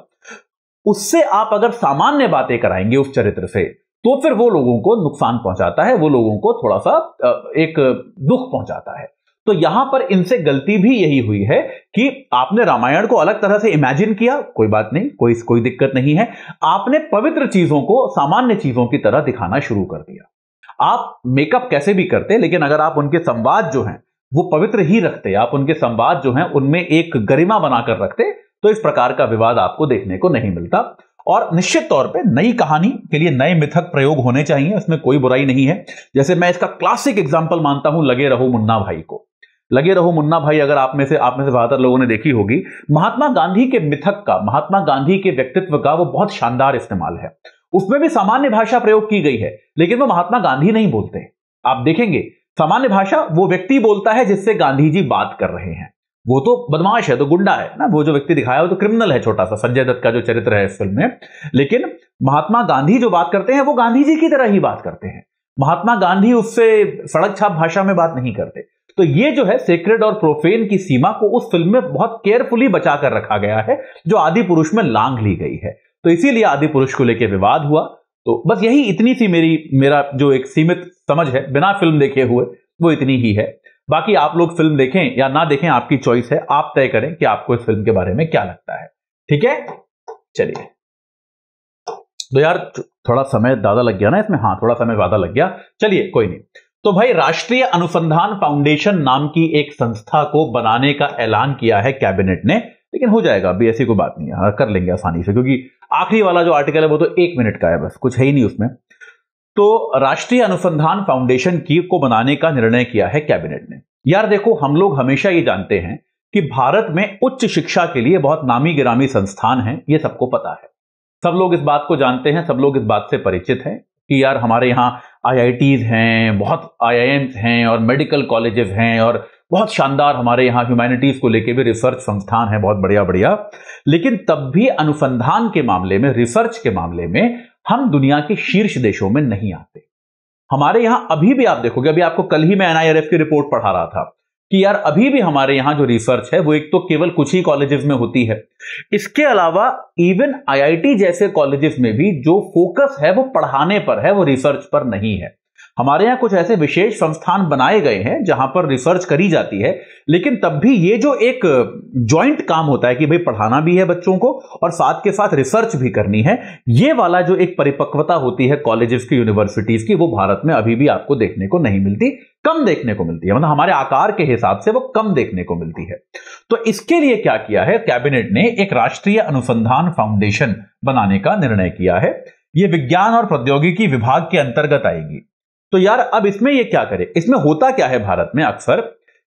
[SPEAKER 1] उससे आप अगर सामान्य बातें कराएंगे उस चरित्र से तो फिर वो लोगों को नुकसान पहुंचाता है वो लोगों को थोड़ा सा एक दुख पहुंचाता है तो यहां पर इनसे गलती भी यही हुई है कि आपने रामायण को अलग तरह से इमेजिन किया कोई बात नहीं कोई कोई दिक्कत नहीं है आपने पवित्र चीजों को सामान्य चीजों की तरह दिखाना शुरू कर दिया आप मेकअप कैसे भी करते लेकिन अगर आप उनके संवाद जो हैं वो पवित्र ही रखते आप उनके संवाद जो हैं उनमें एक गरिमा बनाकर रखते तो इस प्रकार का विवाद आपको देखने को नहीं मिलता और निश्चित तौर पे नई कहानी के लिए नए मिथक प्रयोग होने चाहिए उसमें कोई बुराई नहीं है जैसे मैं इसका क्लासिक एग्जाम्पल मानता हूं लगे रहो मुन्ना भाई को लगे रहो मुन्ना भाई अगर आप में से आप में से ज्यादातर लोगों ने देखी होगी महात्मा गांधी के मिथक का महात्मा गांधी के व्यक्तित्व का वो बहुत शानदार इस्तेमाल है उसमें भी सामान्य भाषा प्रयोग की गई है लेकिन वो महात्मा गांधी नहीं बोलते आप देखेंगे सामान्य भाषा वो व्यक्ति बोलता है जिससे गांधी जी बात कर रहे हैं वो तो बदमाश है तो गुंडा है ना वो जो व्यक्ति दिखाया वो तो क्रिमिनल है छोटा सा संजय दत्त का जो चरित्र है इस फिल्म में लेकिन महात्मा गांधी जो बात करते हैं वो गांधी जी की तरह ही बात करते हैं महात्मा गांधी उससे सड़क छाप भाषा में बात नहीं करते तो ये जो है सेक्रेड और प्रोफेन की सीमा को उस फिल्म में बहुत केयरफुली बचा कर रखा गया है जो आदि पुरुष में लांग ली गई है तो इसीलिए आदि पुरुष को लेकर विवाद हुआ तो बस यही इतनी सी मेरी मेरा जो एक सीमित समझ है बिना फिल्म देखे हुए वो इतनी ही है बाकी आप लोग फिल्म देखें या ना देखें आपकी चॉइस है आप तय करें कि आपको इस फिल्म के बारे में क्या लगता है ठीक है चलिए तो यार थोड़ा समय ज्यादा लग गया ना इसमें हाँ थोड़ा समय ज्यादा लग गया चलिए कोई नहीं तो भाई राष्ट्रीय अनुसंधान फाउंडेशन नाम की एक संस्था को बनाने का ऐलान किया है कैबिनेट ने लेकिन हो जाएगा अभी ऐसी कोई बात नहीं है हाँ, कर लेंगे आसानी से क्योंकि आखिरी वाला जो आर्टिकल है वो तो एक मिनट का है बस कुछ है ही नहीं उसमें तो राष्ट्रीय अनुसंधान फाउंडेशन की को बनाने का निर्णय किया है कैबिनेट ने यार देखो हम लोग हमेशा ये जानते हैं कि भारत में उच्च शिक्षा के लिए बहुत नामी गिरामी संस्थान हैं ये सबको पता है सब लोग इस बात को जानते हैं सब लोग इस बात से परिचित हैं कि यार हमारे यहाँ आई हैं बहुत आई हैं और मेडिकल कॉलेजेस हैं और बहुत शानदार हमारे यहाँ ह्यूमैनिटीज़ को लेके भी रिसर्च संस्थान है बहुत बढ़िया बढ़िया लेकिन तब भी अनुसंधान के मामले में रिसर्च के मामले में हम दुनिया के शीर्ष देशों में नहीं आते हमारे यहाँ अभी भी आप देखोगे अभी आपको कल ही मैं एनआईआरएफ की रिपोर्ट पढ़ा रहा था कि यार अभी भी हमारे यहां जो रिसर्च है वो एक तो केवल कुछ ही कॉलेजेस में होती है इसके अलावा इवन आईआईटी जैसे कॉलेजेस में भी जो फोकस है वो पढ़ाने पर है वो रिसर्च पर नहीं है हमारे यहाँ कुछ ऐसे विशेष संस्थान बनाए गए हैं जहां पर रिसर्च करी जाती है लेकिन तब भी ये जो एक जॉइंट काम होता है कि भाई पढ़ाना भी है बच्चों को और साथ के साथ रिसर्च भी करनी है ये वाला जो एक परिपक्वता होती है कॉलेजेस की यूनिवर्सिटीज की वो भारत में अभी भी आपको देखने को नहीं मिलती कम देखने को मिलती है मतलब हमारे आकार के हिसाब से वो कम देखने को मिलती है तो इसके लिए क्या किया है कैबिनेट ने एक राष्ट्रीय अनुसंधान फाउंडेशन बनाने का निर्णय किया है ये विज्ञान और प्रौद्योगिकी विभाग के अंतर्गत आएगी तो यार अब इसमें ये क्या करे इसमें होता क्या है भारत में अक्सर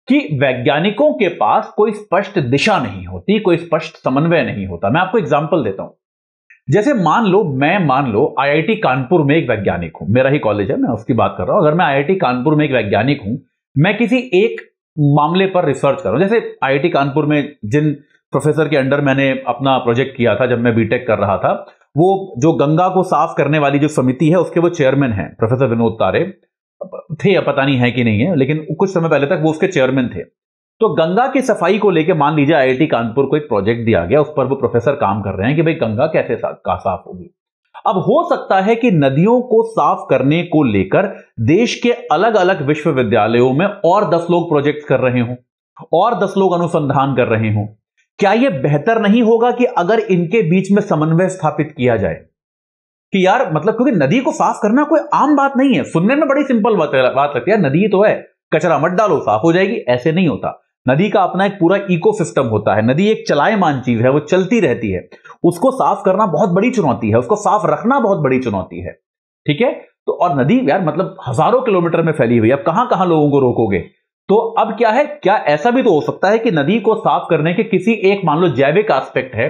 [SPEAKER 1] कि वैज्ञानिकों के पास कोई स्पष्ट दिशा नहीं होती कोई स्पष्ट समन्वय नहीं होता मैं आपको एग्जाम्पल देता हूं जैसे मान लो मैं मान लो आईआईटी कानपुर में एक वैज्ञानिक हूं मेरा ही कॉलेज है मैं उसकी बात कर रहा हूं अगर मैं आईआईटी कानपुर में एक वैज्ञानिक हूं मैं किसी एक मामले पर रिसर्च कर रहा हूं जैसे आईआईटी कानपुर में जिन प्रोफेसर के अंडर मैंने अपना प्रोजेक्ट किया था जब मैं बीटेक कर रहा था वो जो गंगा को साफ करने वाली जो समिति है उसके वो चेयरमैन हैं प्रोफेसर विनोद तारे थे या पता नहीं है कि नहीं है लेकिन कुछ समय पहले तक वो उसके चेयरमैन थे तो गंगा की सफाई को लेकर मान लीजिए आईआईटी कानपुर को एक प्रोजेक्ट दिया गया उस पर वो प्रोफेसर काम कर रहे हैं कि भाई गंगा कैसे का साफ होगी अब हो सकता है कि नदियों को साफ करने को लेकर देश के अलग अलग विश्वविद्यालयों में और दस लोग प्रोजेक्ट कर रहे हों और दस लोग अनुसंधान कर रहे हों क्या यह बेहतर नहीं होगा कि अगर इनके बीच में समन्वय स्थापित किया जाए कि यार मतलब क्योंकि नदी को साफ करना कोई आम बात नहीं है सुनने में बड़ी सिंपल बात बात लगती है नदी तो है कचरा मत डालो साफ हो जाएगी ऐसे नहीं होता नदी का अपना एक पूरा इकोसिस्टम होता है नदी एक चलायमान चीज है वो चलती रहती है उसको साफ करना बहुत बड़ी चुनौती है उसको साफ रखना बहुत बड़ी चुनौती है ठीक है तो और नदी यार मतलब हजारों किलोमीटर में फैली हुई है अब कहां कहां लोगों को रोकोगे तो अब क्या है क्या ऐसा भी तो हो सकता है कि नदी को साफ करने के किसी एक मान लो जैविक एस्पेक्ट है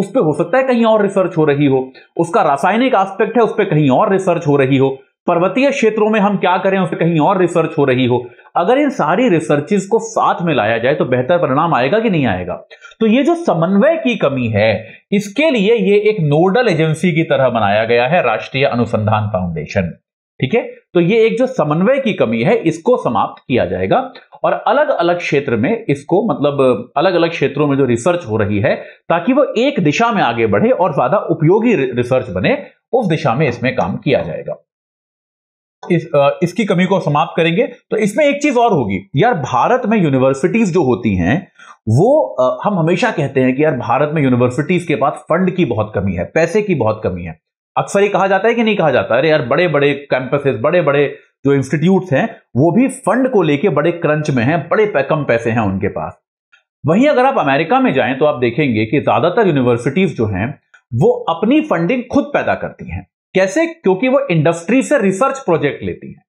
[SPEAKER 1] उस पर हो सकता है कहीं और रिसर्च हो रही हो उसका रासायनिक एस्पेक्ट है उस पर कहीं और रिसर्च हो रही हो पर्वतीय क्षेत्रों में हम क्या करें उस पर कहीं और रिसर्च हो रही हो अगर इन सारी रिसर्चेस को साथ में लाया जाए तो बेहतर परिणाम आएगा कि नहीं आएगा तो ये जो समन्वय की कमी है इसके लिए ये एक नोडल एजेंसी की तरह बनाया गया है राष्ट्रीय अनुसंधान फाउंडेशन ठीक है तो ये एक जो समन्वय की कमी है इसको समाप्त किया जाएगा और अलग अलग क्षेत्र में इसको मतलब अलग अलग क्षेत्रों में जो रिसर्च हो रही है ताकि वो एक दिशा में आगे बढ़े और ज्यादा उपयोगी रिसर्च बने उस दिशा में इसमें काम किया जाएगा इस इसकी कमी को समाप्त करेंगे तो इसमें एक चीज और होगी यार भारत में यूनिवर्सिटीज जो होती हैं वो हम हमेशा कहते हैं कि यार भारत में यूनिवर्सिटीज के पास फंड की बहुत कमी है पैसे की बहुत कमी है अक्सर ये कहा जाता है कि नहीं कहा जाता अरे यार बड़े बड़े कैंपसेस बड़े बड़े जो इंस्टीट्यूट हैं वो भी फंड को लेके बड़े क्रंच में हैं बड़े कम पैसे हैं उनके पास वहीं अगर आप अमेरिका में जाएं तो आप देखेंगे कि ज्यादातर यूनिवर्सिटीज जो हैं वो अपनी फंडिंग खुद पैदा करती हैं कैसे क्योंकि वो इंडस्ट्री से रिसर्च प्रोजेक्ट लेती हैं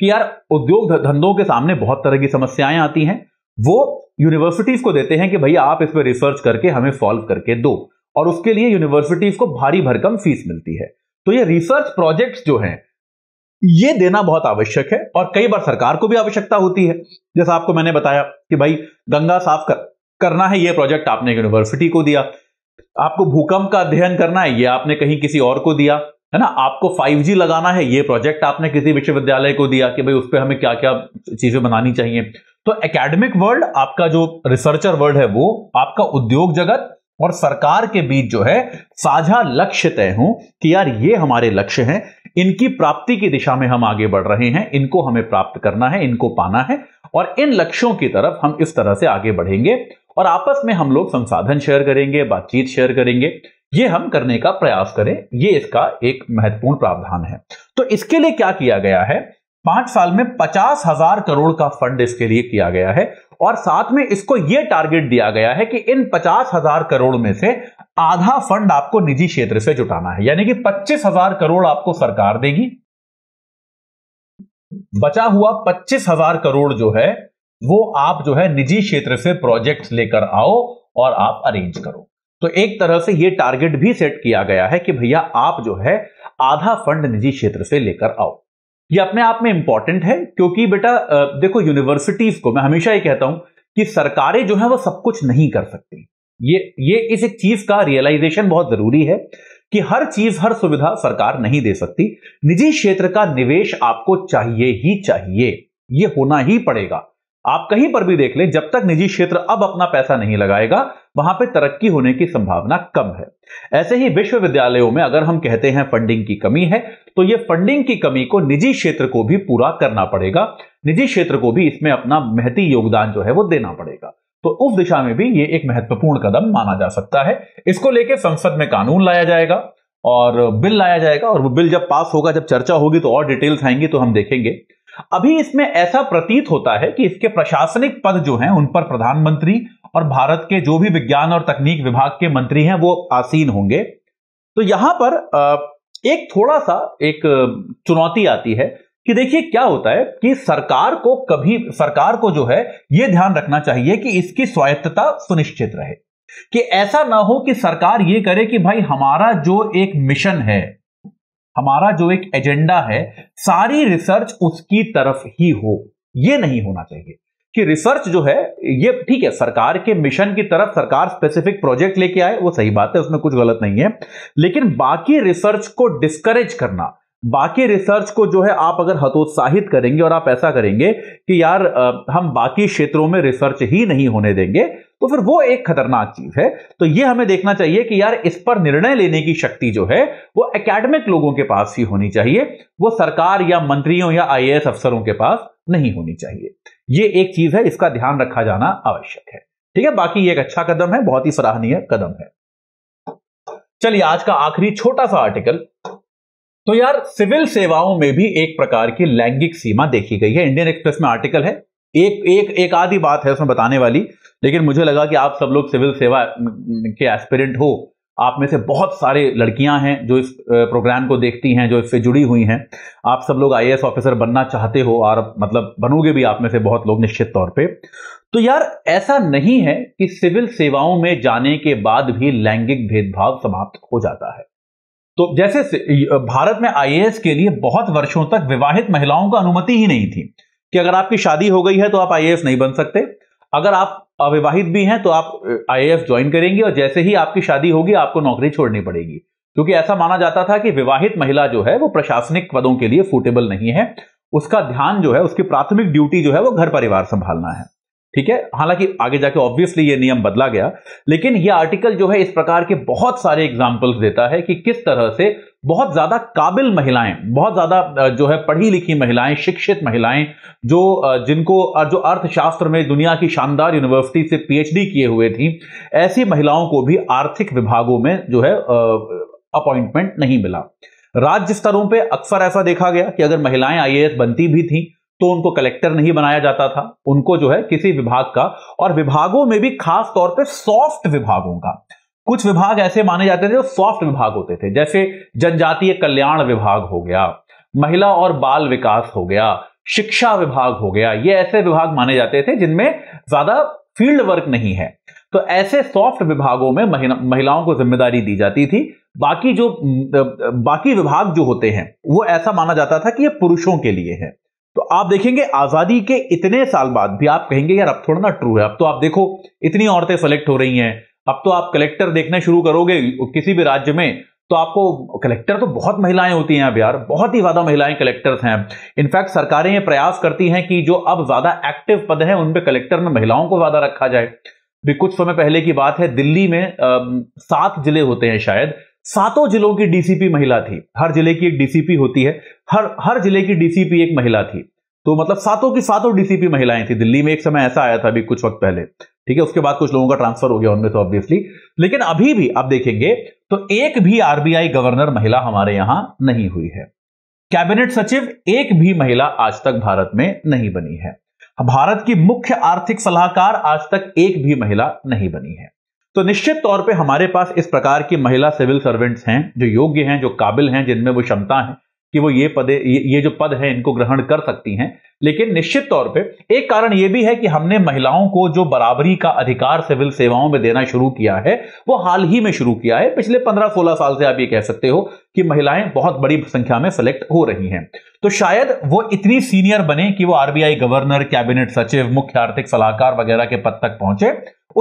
[SPEAKER 1] कि यार उद्योग धंधों के सामने बहुत तरह की समस्याएं आती हैं वो यूनिवर्सिटीज को देते हैं कि भाई आप इस पर रिसर्च करके हमें सॉल्व करके दो और उसके लिए यूनिवर्सिटीज को भारी भरकम फीस मिलती है तो ये रिसर्च प्रोजेक्ट्स जो हैं ये देना बहुत आवश्यक है और कई बार सरकार को भी आवश्यकता होती है जैसा आपको मैंने बताया कि भाई गंगा साफ कर, करना है ये प्रोजेक्ट आपने यूनिवर्सिटी को दिया आपको भूकंप का अध्ययन करना है ये आपने कहीं किसी और को दिया है ना आपको 5G लगाना है ये प्रोजेक्ट आपने किसी विश्वविद्यालय को दिया कि भाई उस पर हमें क्या क्या चीजें बनानी चाहिए तो एकेडमिक वर्ल्ड आपका जो रिसर्चर वर्ल्ड है वो आपका उद्योग जगत और सरकार के बीच जो है साझा लक्ष्य तय हो कि यार ये हमारे लक्ष्य हैं इनकी प्राप्ति की दिशा में हम आगे बढ़ रहे हैं इनको हमें प्राप्त करना है इनको पाना है और इन लक्ष्यों की तरफ हम इस तरह से आगे बढ़ेंगे और आपस में हम लोग संसाधन शेयर करेंगे बातचीत शेयर करेंगे ये हम करने का प्रयास करें ये इसका एक महत्वपूर्ण प्रावधान है तो इसके लिए क्या किया गया है पांच साल में पचास हजार करोड़ का फंड इसके लिए किया गया है और साथ में इसको यह टारगेट दिया गया है कि इन पचास हजार करोड़ में से आधा फंड आपको निजी क्षेत्र से जुटाना है यानी कि पच्चीस हजार करोड़ आपको सरकार देगी बचा हुआ पच्चीस हजार करोड़ जो है वो आप जो है निजी क्षेत्र से प्रोजेक्ट लेकर आओ और आप अरेंज करो तो एक तरह से ये टारगेट भी सेट किया गया है कि भैया आप जो है आधा फंड निजी क्षेत्र से लेकर आओ ये अपने आप में इंपॉर्टेंट है क्योंकि बेटा देखो यूनिवर्सिटीज को मैं हमेशा ये कहता हूं कि सरकारें जो है वो सब कुछ नहीं कर सकती ये ये इस एक चीज का रियलाइजेशन बहुत जरूरी है कि हर चीज हर सुविधा सरकार नहीं दे सकती निजी क्षेत्र का निवेश आपको चाहिए ही चाहिए ये होना ही पड़ेगा आप कहीं पर भी देख लें जब तक निजी क्षेत्र अब अपना पैसा नहीं लगाएगा वहां पे तरक्की होने की संभावना कम है ऐसे ही विश्वविद्यालयों में अगर हम कहते हैं फंडिंग की कमी है तो ये फंडिंग की कमी को निजी क्षेत्र को भी पूरा करना पड़ेगा निजी क्षेत्र को भी इसमें अपना महती योगदान जो है वो देना पड़ेगा तो उस दिशा में भी ये एक महत्वपूर्ण कदम माना जा सकता है इसको लेकर संसद में कानून लाया जाएगा और बिल लाया जाएगा और वो बिल जब पास होगा जब चर्चा होगी तो और डिटेल्स आएंगी तो हम देखेंगे अभी इसमें ऐसा प्रतीत होता है कि इसके प्रशासनिक पद जो हैं उन पर प्रधानमंत्री और भारत के जो भी विज्ञान और तकनीक विभाग के मंत्री हैं वो आसीन होंगे तो यहां पर एक थोड़ा सा एक चुनौती आती है कि देखिए क्या होता है कि सरकार को कभी सरकार को जो है यह ध्यान रखना चाहिए कि इसकी स्वायत्तता सुनिश्चित रहे कि ऐसा ना हो कि सरकार ये करे कि भाई हमारा जो एक मिशन है हमारा जो एक एजेंडा है सारी रिसर्च उसकी तरफ ही हो यह नहीं होना चाहिए कि रिसर्च जो है ये ठीक है सरकार के मिशन की तरफ सरकार स्पेसिफिक प्रोजेक्ट लेके आए वो सही बात है उसमें कुछ गलत नहीं है लेकिन बाकी रिसर्च को डिस्करेज करना बाकी रिसर्च को जो है आप अगर हतोत्साहित करेंगे और आप ऐसा करेंगे कि यार हम बाकी क्षेत्रों में रिसर्च ही नहीं होने देंगे तो फिर वो एक खतरनाक चीज है तो ये हमें देखना चाहिए कि यार इस पर निर्णय लेने की शक्ति जो है वो एकेडमिक लोगों के पास ही होनी चाहिए वो सरकार या मंत्रियों या आई अफसरों के पास नहीं होनी चाहिए ये एक चीज है इसका ध्यान रखा जाना आवश्यक है ठीक है बाकी ये एक अच्छा कदम है बहुत ही सराहनीय कदम है चलिए आज का आखिरी छोटा सा आर्टिकल तो यार सिविल सेवाओं में भी एक प्रकार की लैंगिक सीमा देखी गई है इंडियन एक्सप्रेस में आर्टिकल है एक एक एक आधी बात है उसमें बताने वाली लेकिन मुझे लगा कि आप सब लोग सिविल सेवा के एस्पिरेंट हो आप में से बहुत सारे लड़कियां हैं जो इस प्रोग्राम को देखती हैं जो इससे जुड़ी हुई हैं आप सब लोग आई ऑफिसर बनना चाहते हो और मतलब बनोगे भी आप में से बहुत लोग निश्चित तौर पे तो यार ऐसा नहीं है कि सिविल सेवाओं में जाने के बाद भी लैंगिक भेदभाव समाप्त हो जाता है तो जैसे भारत में आई के लिए बहुत वर्षों तक विवाहित महिलाओं को अनुमति ही नहीं थी कि अगर आपकी शादी हो गई है तो आप आई नहीं बन सकते अगर आप अविवाहित भी हैं तो आप आई ज्वाइन करेंगे और जैसे ही आपकी शादी होगी आपको नौकरी छोड़नी पड़ेगी क्योंकि ऐसा माना जाता था कि विवाहित महिला जो है वो प्रशासनिक पदों के लिए सूटेबल नहीं है उसका ध्यान जो है उसकी प्राथमिक ड्यूटी जो है वो घर परिवार संभालना है ठीक है हालांकि आगे जाके ऑब्वियसली ये नियम बदला गया लेकिन ये आर्टिकल जो है इस प्रकार के बहुत सारे एग्जाम्पल्स देता है कि किस तरह से बहुत ज़्यादा काबिल महिलाएं बहुत ज़्यादा जो है पढ़ी लिखी महिलाएं शिक्षित महिलाएं जो जिनको जो अर्थशास्त्र में दुनिया की शानदार यूनिवर्सिटी से पीएचडी किए हुए थी ऐसी महिलाओं को भी आर्थिक विभागों में जो है अपॉइंटमेंट नहीं मिला राज्य स्तरों पर अक्सर ऐसा देखा गया कि अगर महिलाएं आई बनती भी थी तो उनको कलेक्टर नहीं बनाया जाता था उनको जो है किसी विभाग का और विभागों में भी खास तौर पे सॉफ्ट विभागों का कुछ विभाग ऐसे माने जाते थे जो सॉफ्ट विभाग होते थे जैसे जनजातीय कल्याण विभाग हो गया महिला और बाल विकास हो गया शिक्षा विभाग हो गया ये ऐसे विभाग माने जाते थे जिनमें ज्यादा फील्ड वर्क नहीं है तो ऐसे सॉफ्ट विभागों में महिलाओं को जिम्मेदारी दी जाती थी बाकी जो बाकी विभाग जो होते हैं वो ऐसा माना जाता था कि ये पुरुषों के लिए है तो आप देखेंगे आजादी के इतने साल बाद भी आप कहेंगे यार अब थोड़ा ना ट्रू है अब तो आप देखो इतनी औरतें सेलेक्ट हो रही हैं अब तो आप कलेक्टर देखना शुरू करोगे किसी भी राज्य में तो आपको कलेक्टर तो बहुत महिलाएं होती हैं अब यार बहुत ही ज्यादा महिलाएं कलेक्टर हैं इनफैक्ट सरकारें ये प्रयास करती हैं कि जो अब ज्यादा एक्टिव पद हैं उनपे कलेक्टर में महिलाओं को ज्यादा रखा जाए भी कुछ समय पहले की बात है दिल्ली में सात जिले होते हैं शायद सातों जिलों की डीसीपी महिला थी हर जिले की एक डीसीपी होती है हर हर जिले की डीसीपी एक महिला थी तो मतलब सातों की सातों डीसीपी महिलाएं थी दिल्ली में एक समय ऐसा आया था अभी कुछ वक्त पहले ठीक है उसके बाद कुछ लोगों का ट्रांसफर हो गया उनमें से ऑब्वियसली लेकिन अभी भी आप देखेंगे तो एक भी आरबीआई गवर्नर महिला हमारे यहां नहीं हुई है कैबिनेट सचिव एक भी महिला आज तक भारत में नहीं बनी है भारत की मुख्य आर्थिक सलाहकार आज तक एक भी महिला नहीं बनी है तो निश्चित तौर पे हमारे पास इस प्रकार की महिला सिविल सर्वेंट्स हैं जो योग्य हैं जो काबिल हैं जिनमें वो क्षमता है कि वो ये पदे ये जो पद है इनको ग्रहण कर सकती हैं लेकिन निश्चित तौर पे एक कारण ये भी है कि हमने महिलाओं को जो बराबरी का अधिकार सिविल सेवाओं में देना शुरू किया है वो हाल ही में शुरू किया है पिछले 15-16 साल से आप ये कह सकते हो कि महिलाएं बहुत बड़ी संख्या में सेलेक्ट हो रही हैं तो शायद वो इतनी सीनियर बने कि वो आरबीआई गवर्नर कैबिनेट सचिव मुख्य आर्थिक सलाहकार वगैरह के पद तक पहुंचे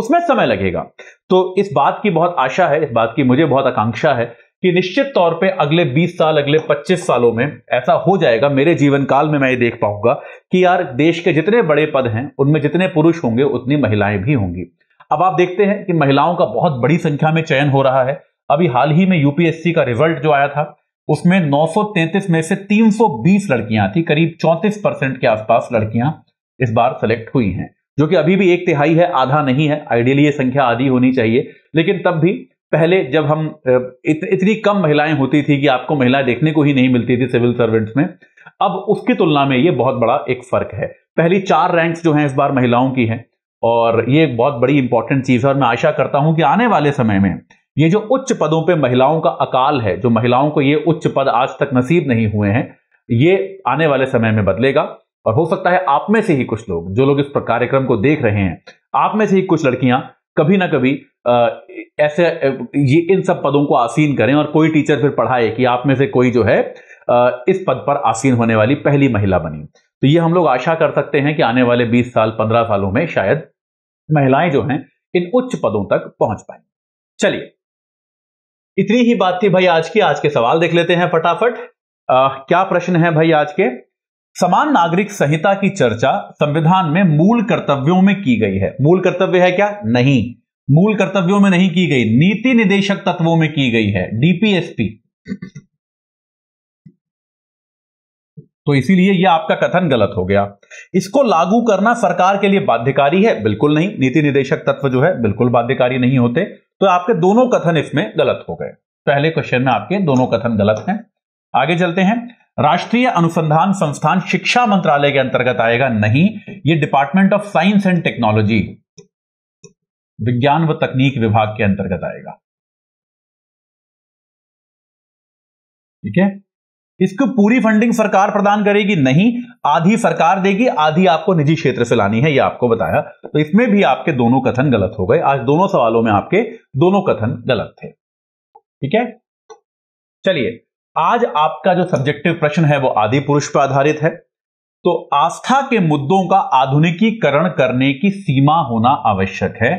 [SPEAKER 1] उसमें समय लगेगा तो इस बात की बहुत आशा है इस बात की मुझे बहुत आकांक्षा है कि निश्चित तौर पे अगले 20 साल अगले 25 सालों में ऐसा हो जाएगा मेरे जीवन काल में मैं ये देख पाऊंगा कि यार देश के जितने बड़े पद हैं उनमें जितने पुरुष होंगे उतनी महिलाएं भी होंगी अब आप देखते हैं कि महिलाओं का बहुत बड़ी संख्या में चयन हो रहा है अभी हाल ही में यूपीएससी का रिजल्ट जो आया था उसमें नौ में से 320 लड़कियां थी करीब 34 परसेंट के आसपास लड़कियां इस बार सेलेक्ट हुई हैं जो कि अभी भी एक तिहाई है आधा नहीं है आइडियली ये संख्या आधी होनी चाहिए लेकिन तब भी पहले जब हम इत, इतनी कम महिलाएं होती थी कि आपको महिलाएं देखने को ही नहीं मिलती थी सिविल सर्वेंट्स में अब उसकी तुलना में ये बहुत बड़ा एक फर्क है पहली चार रैंक्स जो हैं इस बार महिलाओं की हैं और ये एक बहुत बड़ी इंपॉर्टेंट चीज़ है और मैं आशा करता हूं कि आने वाले समय में ये जो उच्च पदों पे महिलाओं का अकाल है जो महिलाओं को ये उच्च पद आज तक नसीब नहीं हुए हैं ये आने वाले समय में बदलेगा और हो सकता है आप में से ही कुछ लोग जो लोग इस कार्यक्रम को देख रहे हैं आप में से ही कुछ लड़कियां कभी ना कभी ऐसे ये इन सब पदों को आसीन करें और कोई टीचर फिर पढ़ाए कि आप में से कोई जो है इस पद पर आसीन होने वाली पहली महिला बनी तो ये हम लोग आशा कर सकते हैं कि आने वाले 20 साल 15 सालों में शायद महिलाएं जो हैं इन उच्च पदों तक पहुंच पाए चलिए इतनी ही बात थी भाई आज की आज के सवाल देख लेते हैं फटाफट आ, क्या प्रश्न है भाई आज के समान नागरिक संहिता की चर्चा संविधान में मूल कर्तव्यों में की गई है मूल कर्तव्य है क्या नहीं मूल कर्तव्यों में नहीं की गई नीति निदेशक तत्वों में की गई है डीपीएसपी तो इसीलिए यह आपका कथन गलत हो गया इसको लागू करना सरकार के लिए बाध्यकारी है बिल्कुल नहीं नीति निदेशक तत्व जो है बिल्कुल बाध्यकारी नहीं होते तो आपके दोनों कथन इसमें गलत हो गए पहले क्वेश्चन में आपके दोनों कथन गलत हैं आगे चलते हैं राष्ट्रीय अनुसंधान संस्थान शिक्षा मंत्रालय के अंतर्गत आएगा नहीं ये department of science and technology विज्ञान व तकनीक विभाग के अंतर्गत आएगा ठीक है इसको पूरी फंडिंग सरकार प्रदान करेगी नहीं आधी सरकार देगी आधी आपको निजी क्षेत्र से लानी है ये आपको बताया तो इसमें भी आपके दोनों कथन गलत हो गए आज दोनों सवालों में आपके दोनों कथन गलत थे ठीक है चलिए आज आपका जो सब्जेक्टिव प्रश्न है वो आदि पुरुष पर आधारित है तो आस्था के मुद्दों का आधुनिकीकरण करने की सीमा होना आवश्यक है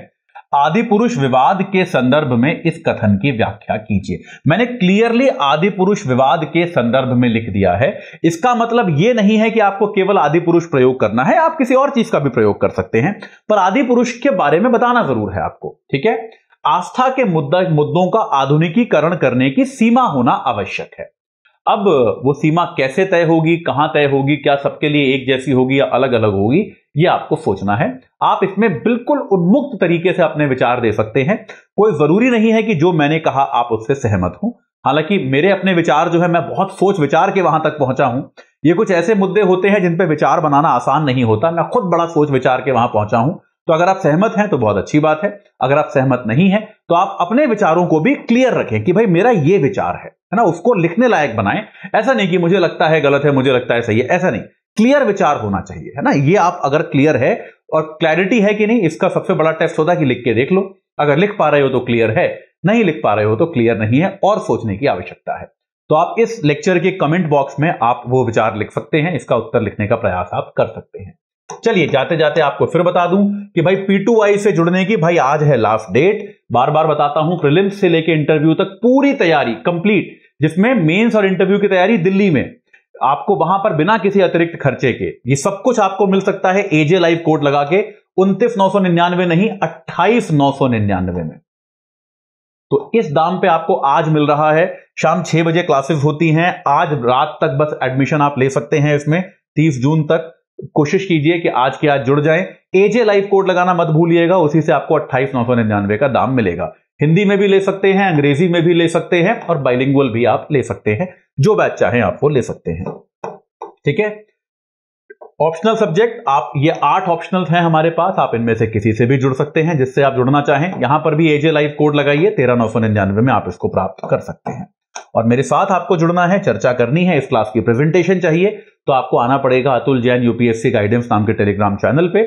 [SPEAKER 1] आदि पुरुष विवाद के संदर्भ में इस कथन की व्याख्या कीजिए मैंने क्लियरली आदि पुरुष विवाद के संदर्भ में लिख दिया है इसका मतलब यह नहीं है कि आपको केवल आदि पुरुष प्रयोग करना है आप किसी और चीज का भी प्रयोग कर सकते हैं पर आदि पुरुष के बारे में बताना जरूर है आपको ठीक है आस्था के मुद्दा मुद्दों का आधुनिकीकरण करने की सीमा होना आवश्यक है अब वो सीमा कैसे तय होगी कहां तय होगी क्या सबके लिए एक जैसी होगी या अलग अलग होगी ये आपको सोचना है आप इसमें बिल्कुल उन्मुक्त तरीके से अपने विचार दे सकते हैं कोई जरूरी नहीं है कि जो मैंने कहा आप उससे सहमत हो हालांकि मेरे अपने विचार जो है मैं बहुत सोच विचार के वहां तक पहुंचा हूं ये कुछ ऐसे मुद्दे होते हैं जिन पर विचार बनाना आसान नहीं होता मैं खुद बड़ा सोच विचार के वहां पहुंचा हूं तो अगर आप सहमत हैं तो बहुत अच्छी बात है अगर आप सहमत नहीं हैं तो आप अपने विचारों को भी क्लियर रखें कि भाई मेरा ये विचार है है ना उसको लिखने लायक बनाएं ऐसा नहीं कि मुझे लगता है गलत है मुझे लगता है सही है ऐसा नहीं क्लियर विचार होना चाहिए है ना ये आप अगर क्लियर है और क्लैरिटी है कि नहीं इसका सबसे बड़ा टेस्ट होता है कि लिख के देख लो अगर लिख पा रहे हो तो क्लियर है नहीं लिख पा रहे हो तो क्लियर नहीं है और सोचने की आवश्यकता है तो आप इस लेक्चर के कमेंट बॉक्स में आप वो विचार लिख सकते हैं इसका उत्तर लिखने का प्रयास आप कर सकते हैं चलिए जाते जाते आपको फिर बता दूं कि भाई पी से जुड़ने की भाई आज है लास्ट डेट बार बार बताता हूं प्रिलिम्स से लेकर इंटरव्यू तक पूरी तैयारी कंप्लीट जिसमें मेंस और इंटरव्यू की तैयारी दिल्ली में आपको वहां पर बिना किसी अतिरिक्त खर्चे के ये सब कुछ आपको मिल सकता है एजे लाइव कोड लगा के उन्तीस नौ सौ निन्यानवे नहीं अट्ठाईस नौ सौ निन्यानवे में तो इस दाम पे आपको आज मिल रहा है शाम छह बजे क्लासेस होती हैं आज रात तक बस एडमिशन आप ले सकते हैं इसमें तीस जून तक कोशिश कीजिए कि आज के आज जुड़ जाएं एजे लाइफ कोड लगाना मत भूलिएगा उसी से आपको अट्ठाईस नौ सौ निन्यानवे का दाम मिलेगा हिंदी में भी ले सकते हैं अंग्रेजी में भी ले सकते हैं और बाइलिंगुअल भी आप ले सकते हैं जो बैच चाहें आप वो ले सकते हैं ठीक है ऑप्शनल सब्जेक्ट आप ये आठ ऑप्शनल हैं हमारे पास आप इनमें से किसी से भी जुड़ सकते हैं जिससे आप जुड़ना चाहें यहां पर भी एजे लाइव कोड लगाइए तेरह नौ सौ निन्यानवे में आप इसको प्राप्त कर सकते हैं और मेरे साथ आपको जुड़ना है चर्चा करनी है इस क्लास की प्रेजेंटेशन चाहिए तो आपको आना पड़ेगा अतुल जैन यूपीएससी गाइडेंस नाम के टेलीग्राम चैनल पे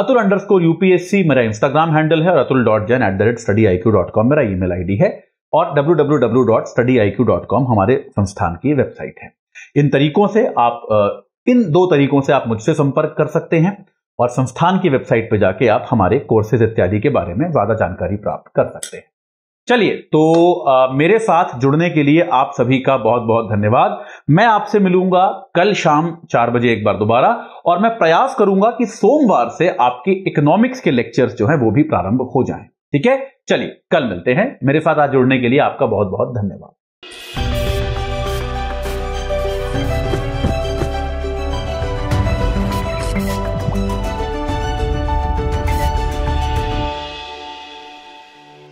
[SPEAKER 1] अतुल अंडर स्कोर यूपीएससी मेरा इंस्टाग्राम हैंडल है और Atul dot Jain at the rate study I Q dot com मेरा ई मेल आई डी है और W W W dot study I Q dot com हमारे संस्थान की वेबसाइट है इन तरीकों से आप इन दो तरीकों से आप मुझसे संपर्क कर सकते हैं और संस्थान की वेबसाइट पर जाके आप हमारे कोर्सेज इत्यादि के बारे में ज्यादा जानकारी प्राप्त कर सकते हैं चलिए तो आ, मेरे साथ जुड़ने के लिए आप सभी का बहुत बहुत धन्यवाद मैं आपसे मिलूंगा कल शाम चार बजे एक बार दोबारा और मैं प्रयास करूंगा कि सोमवार से आपके इकोनॉमिक्स के लेक्चर्स जो हैं वो भी प्रारंभ हो जाएं ठीक है चलिए कल मिलते हैं मेरे साथ आज जुड़ने के लिए आपका बहुत बहुत धन्यवाद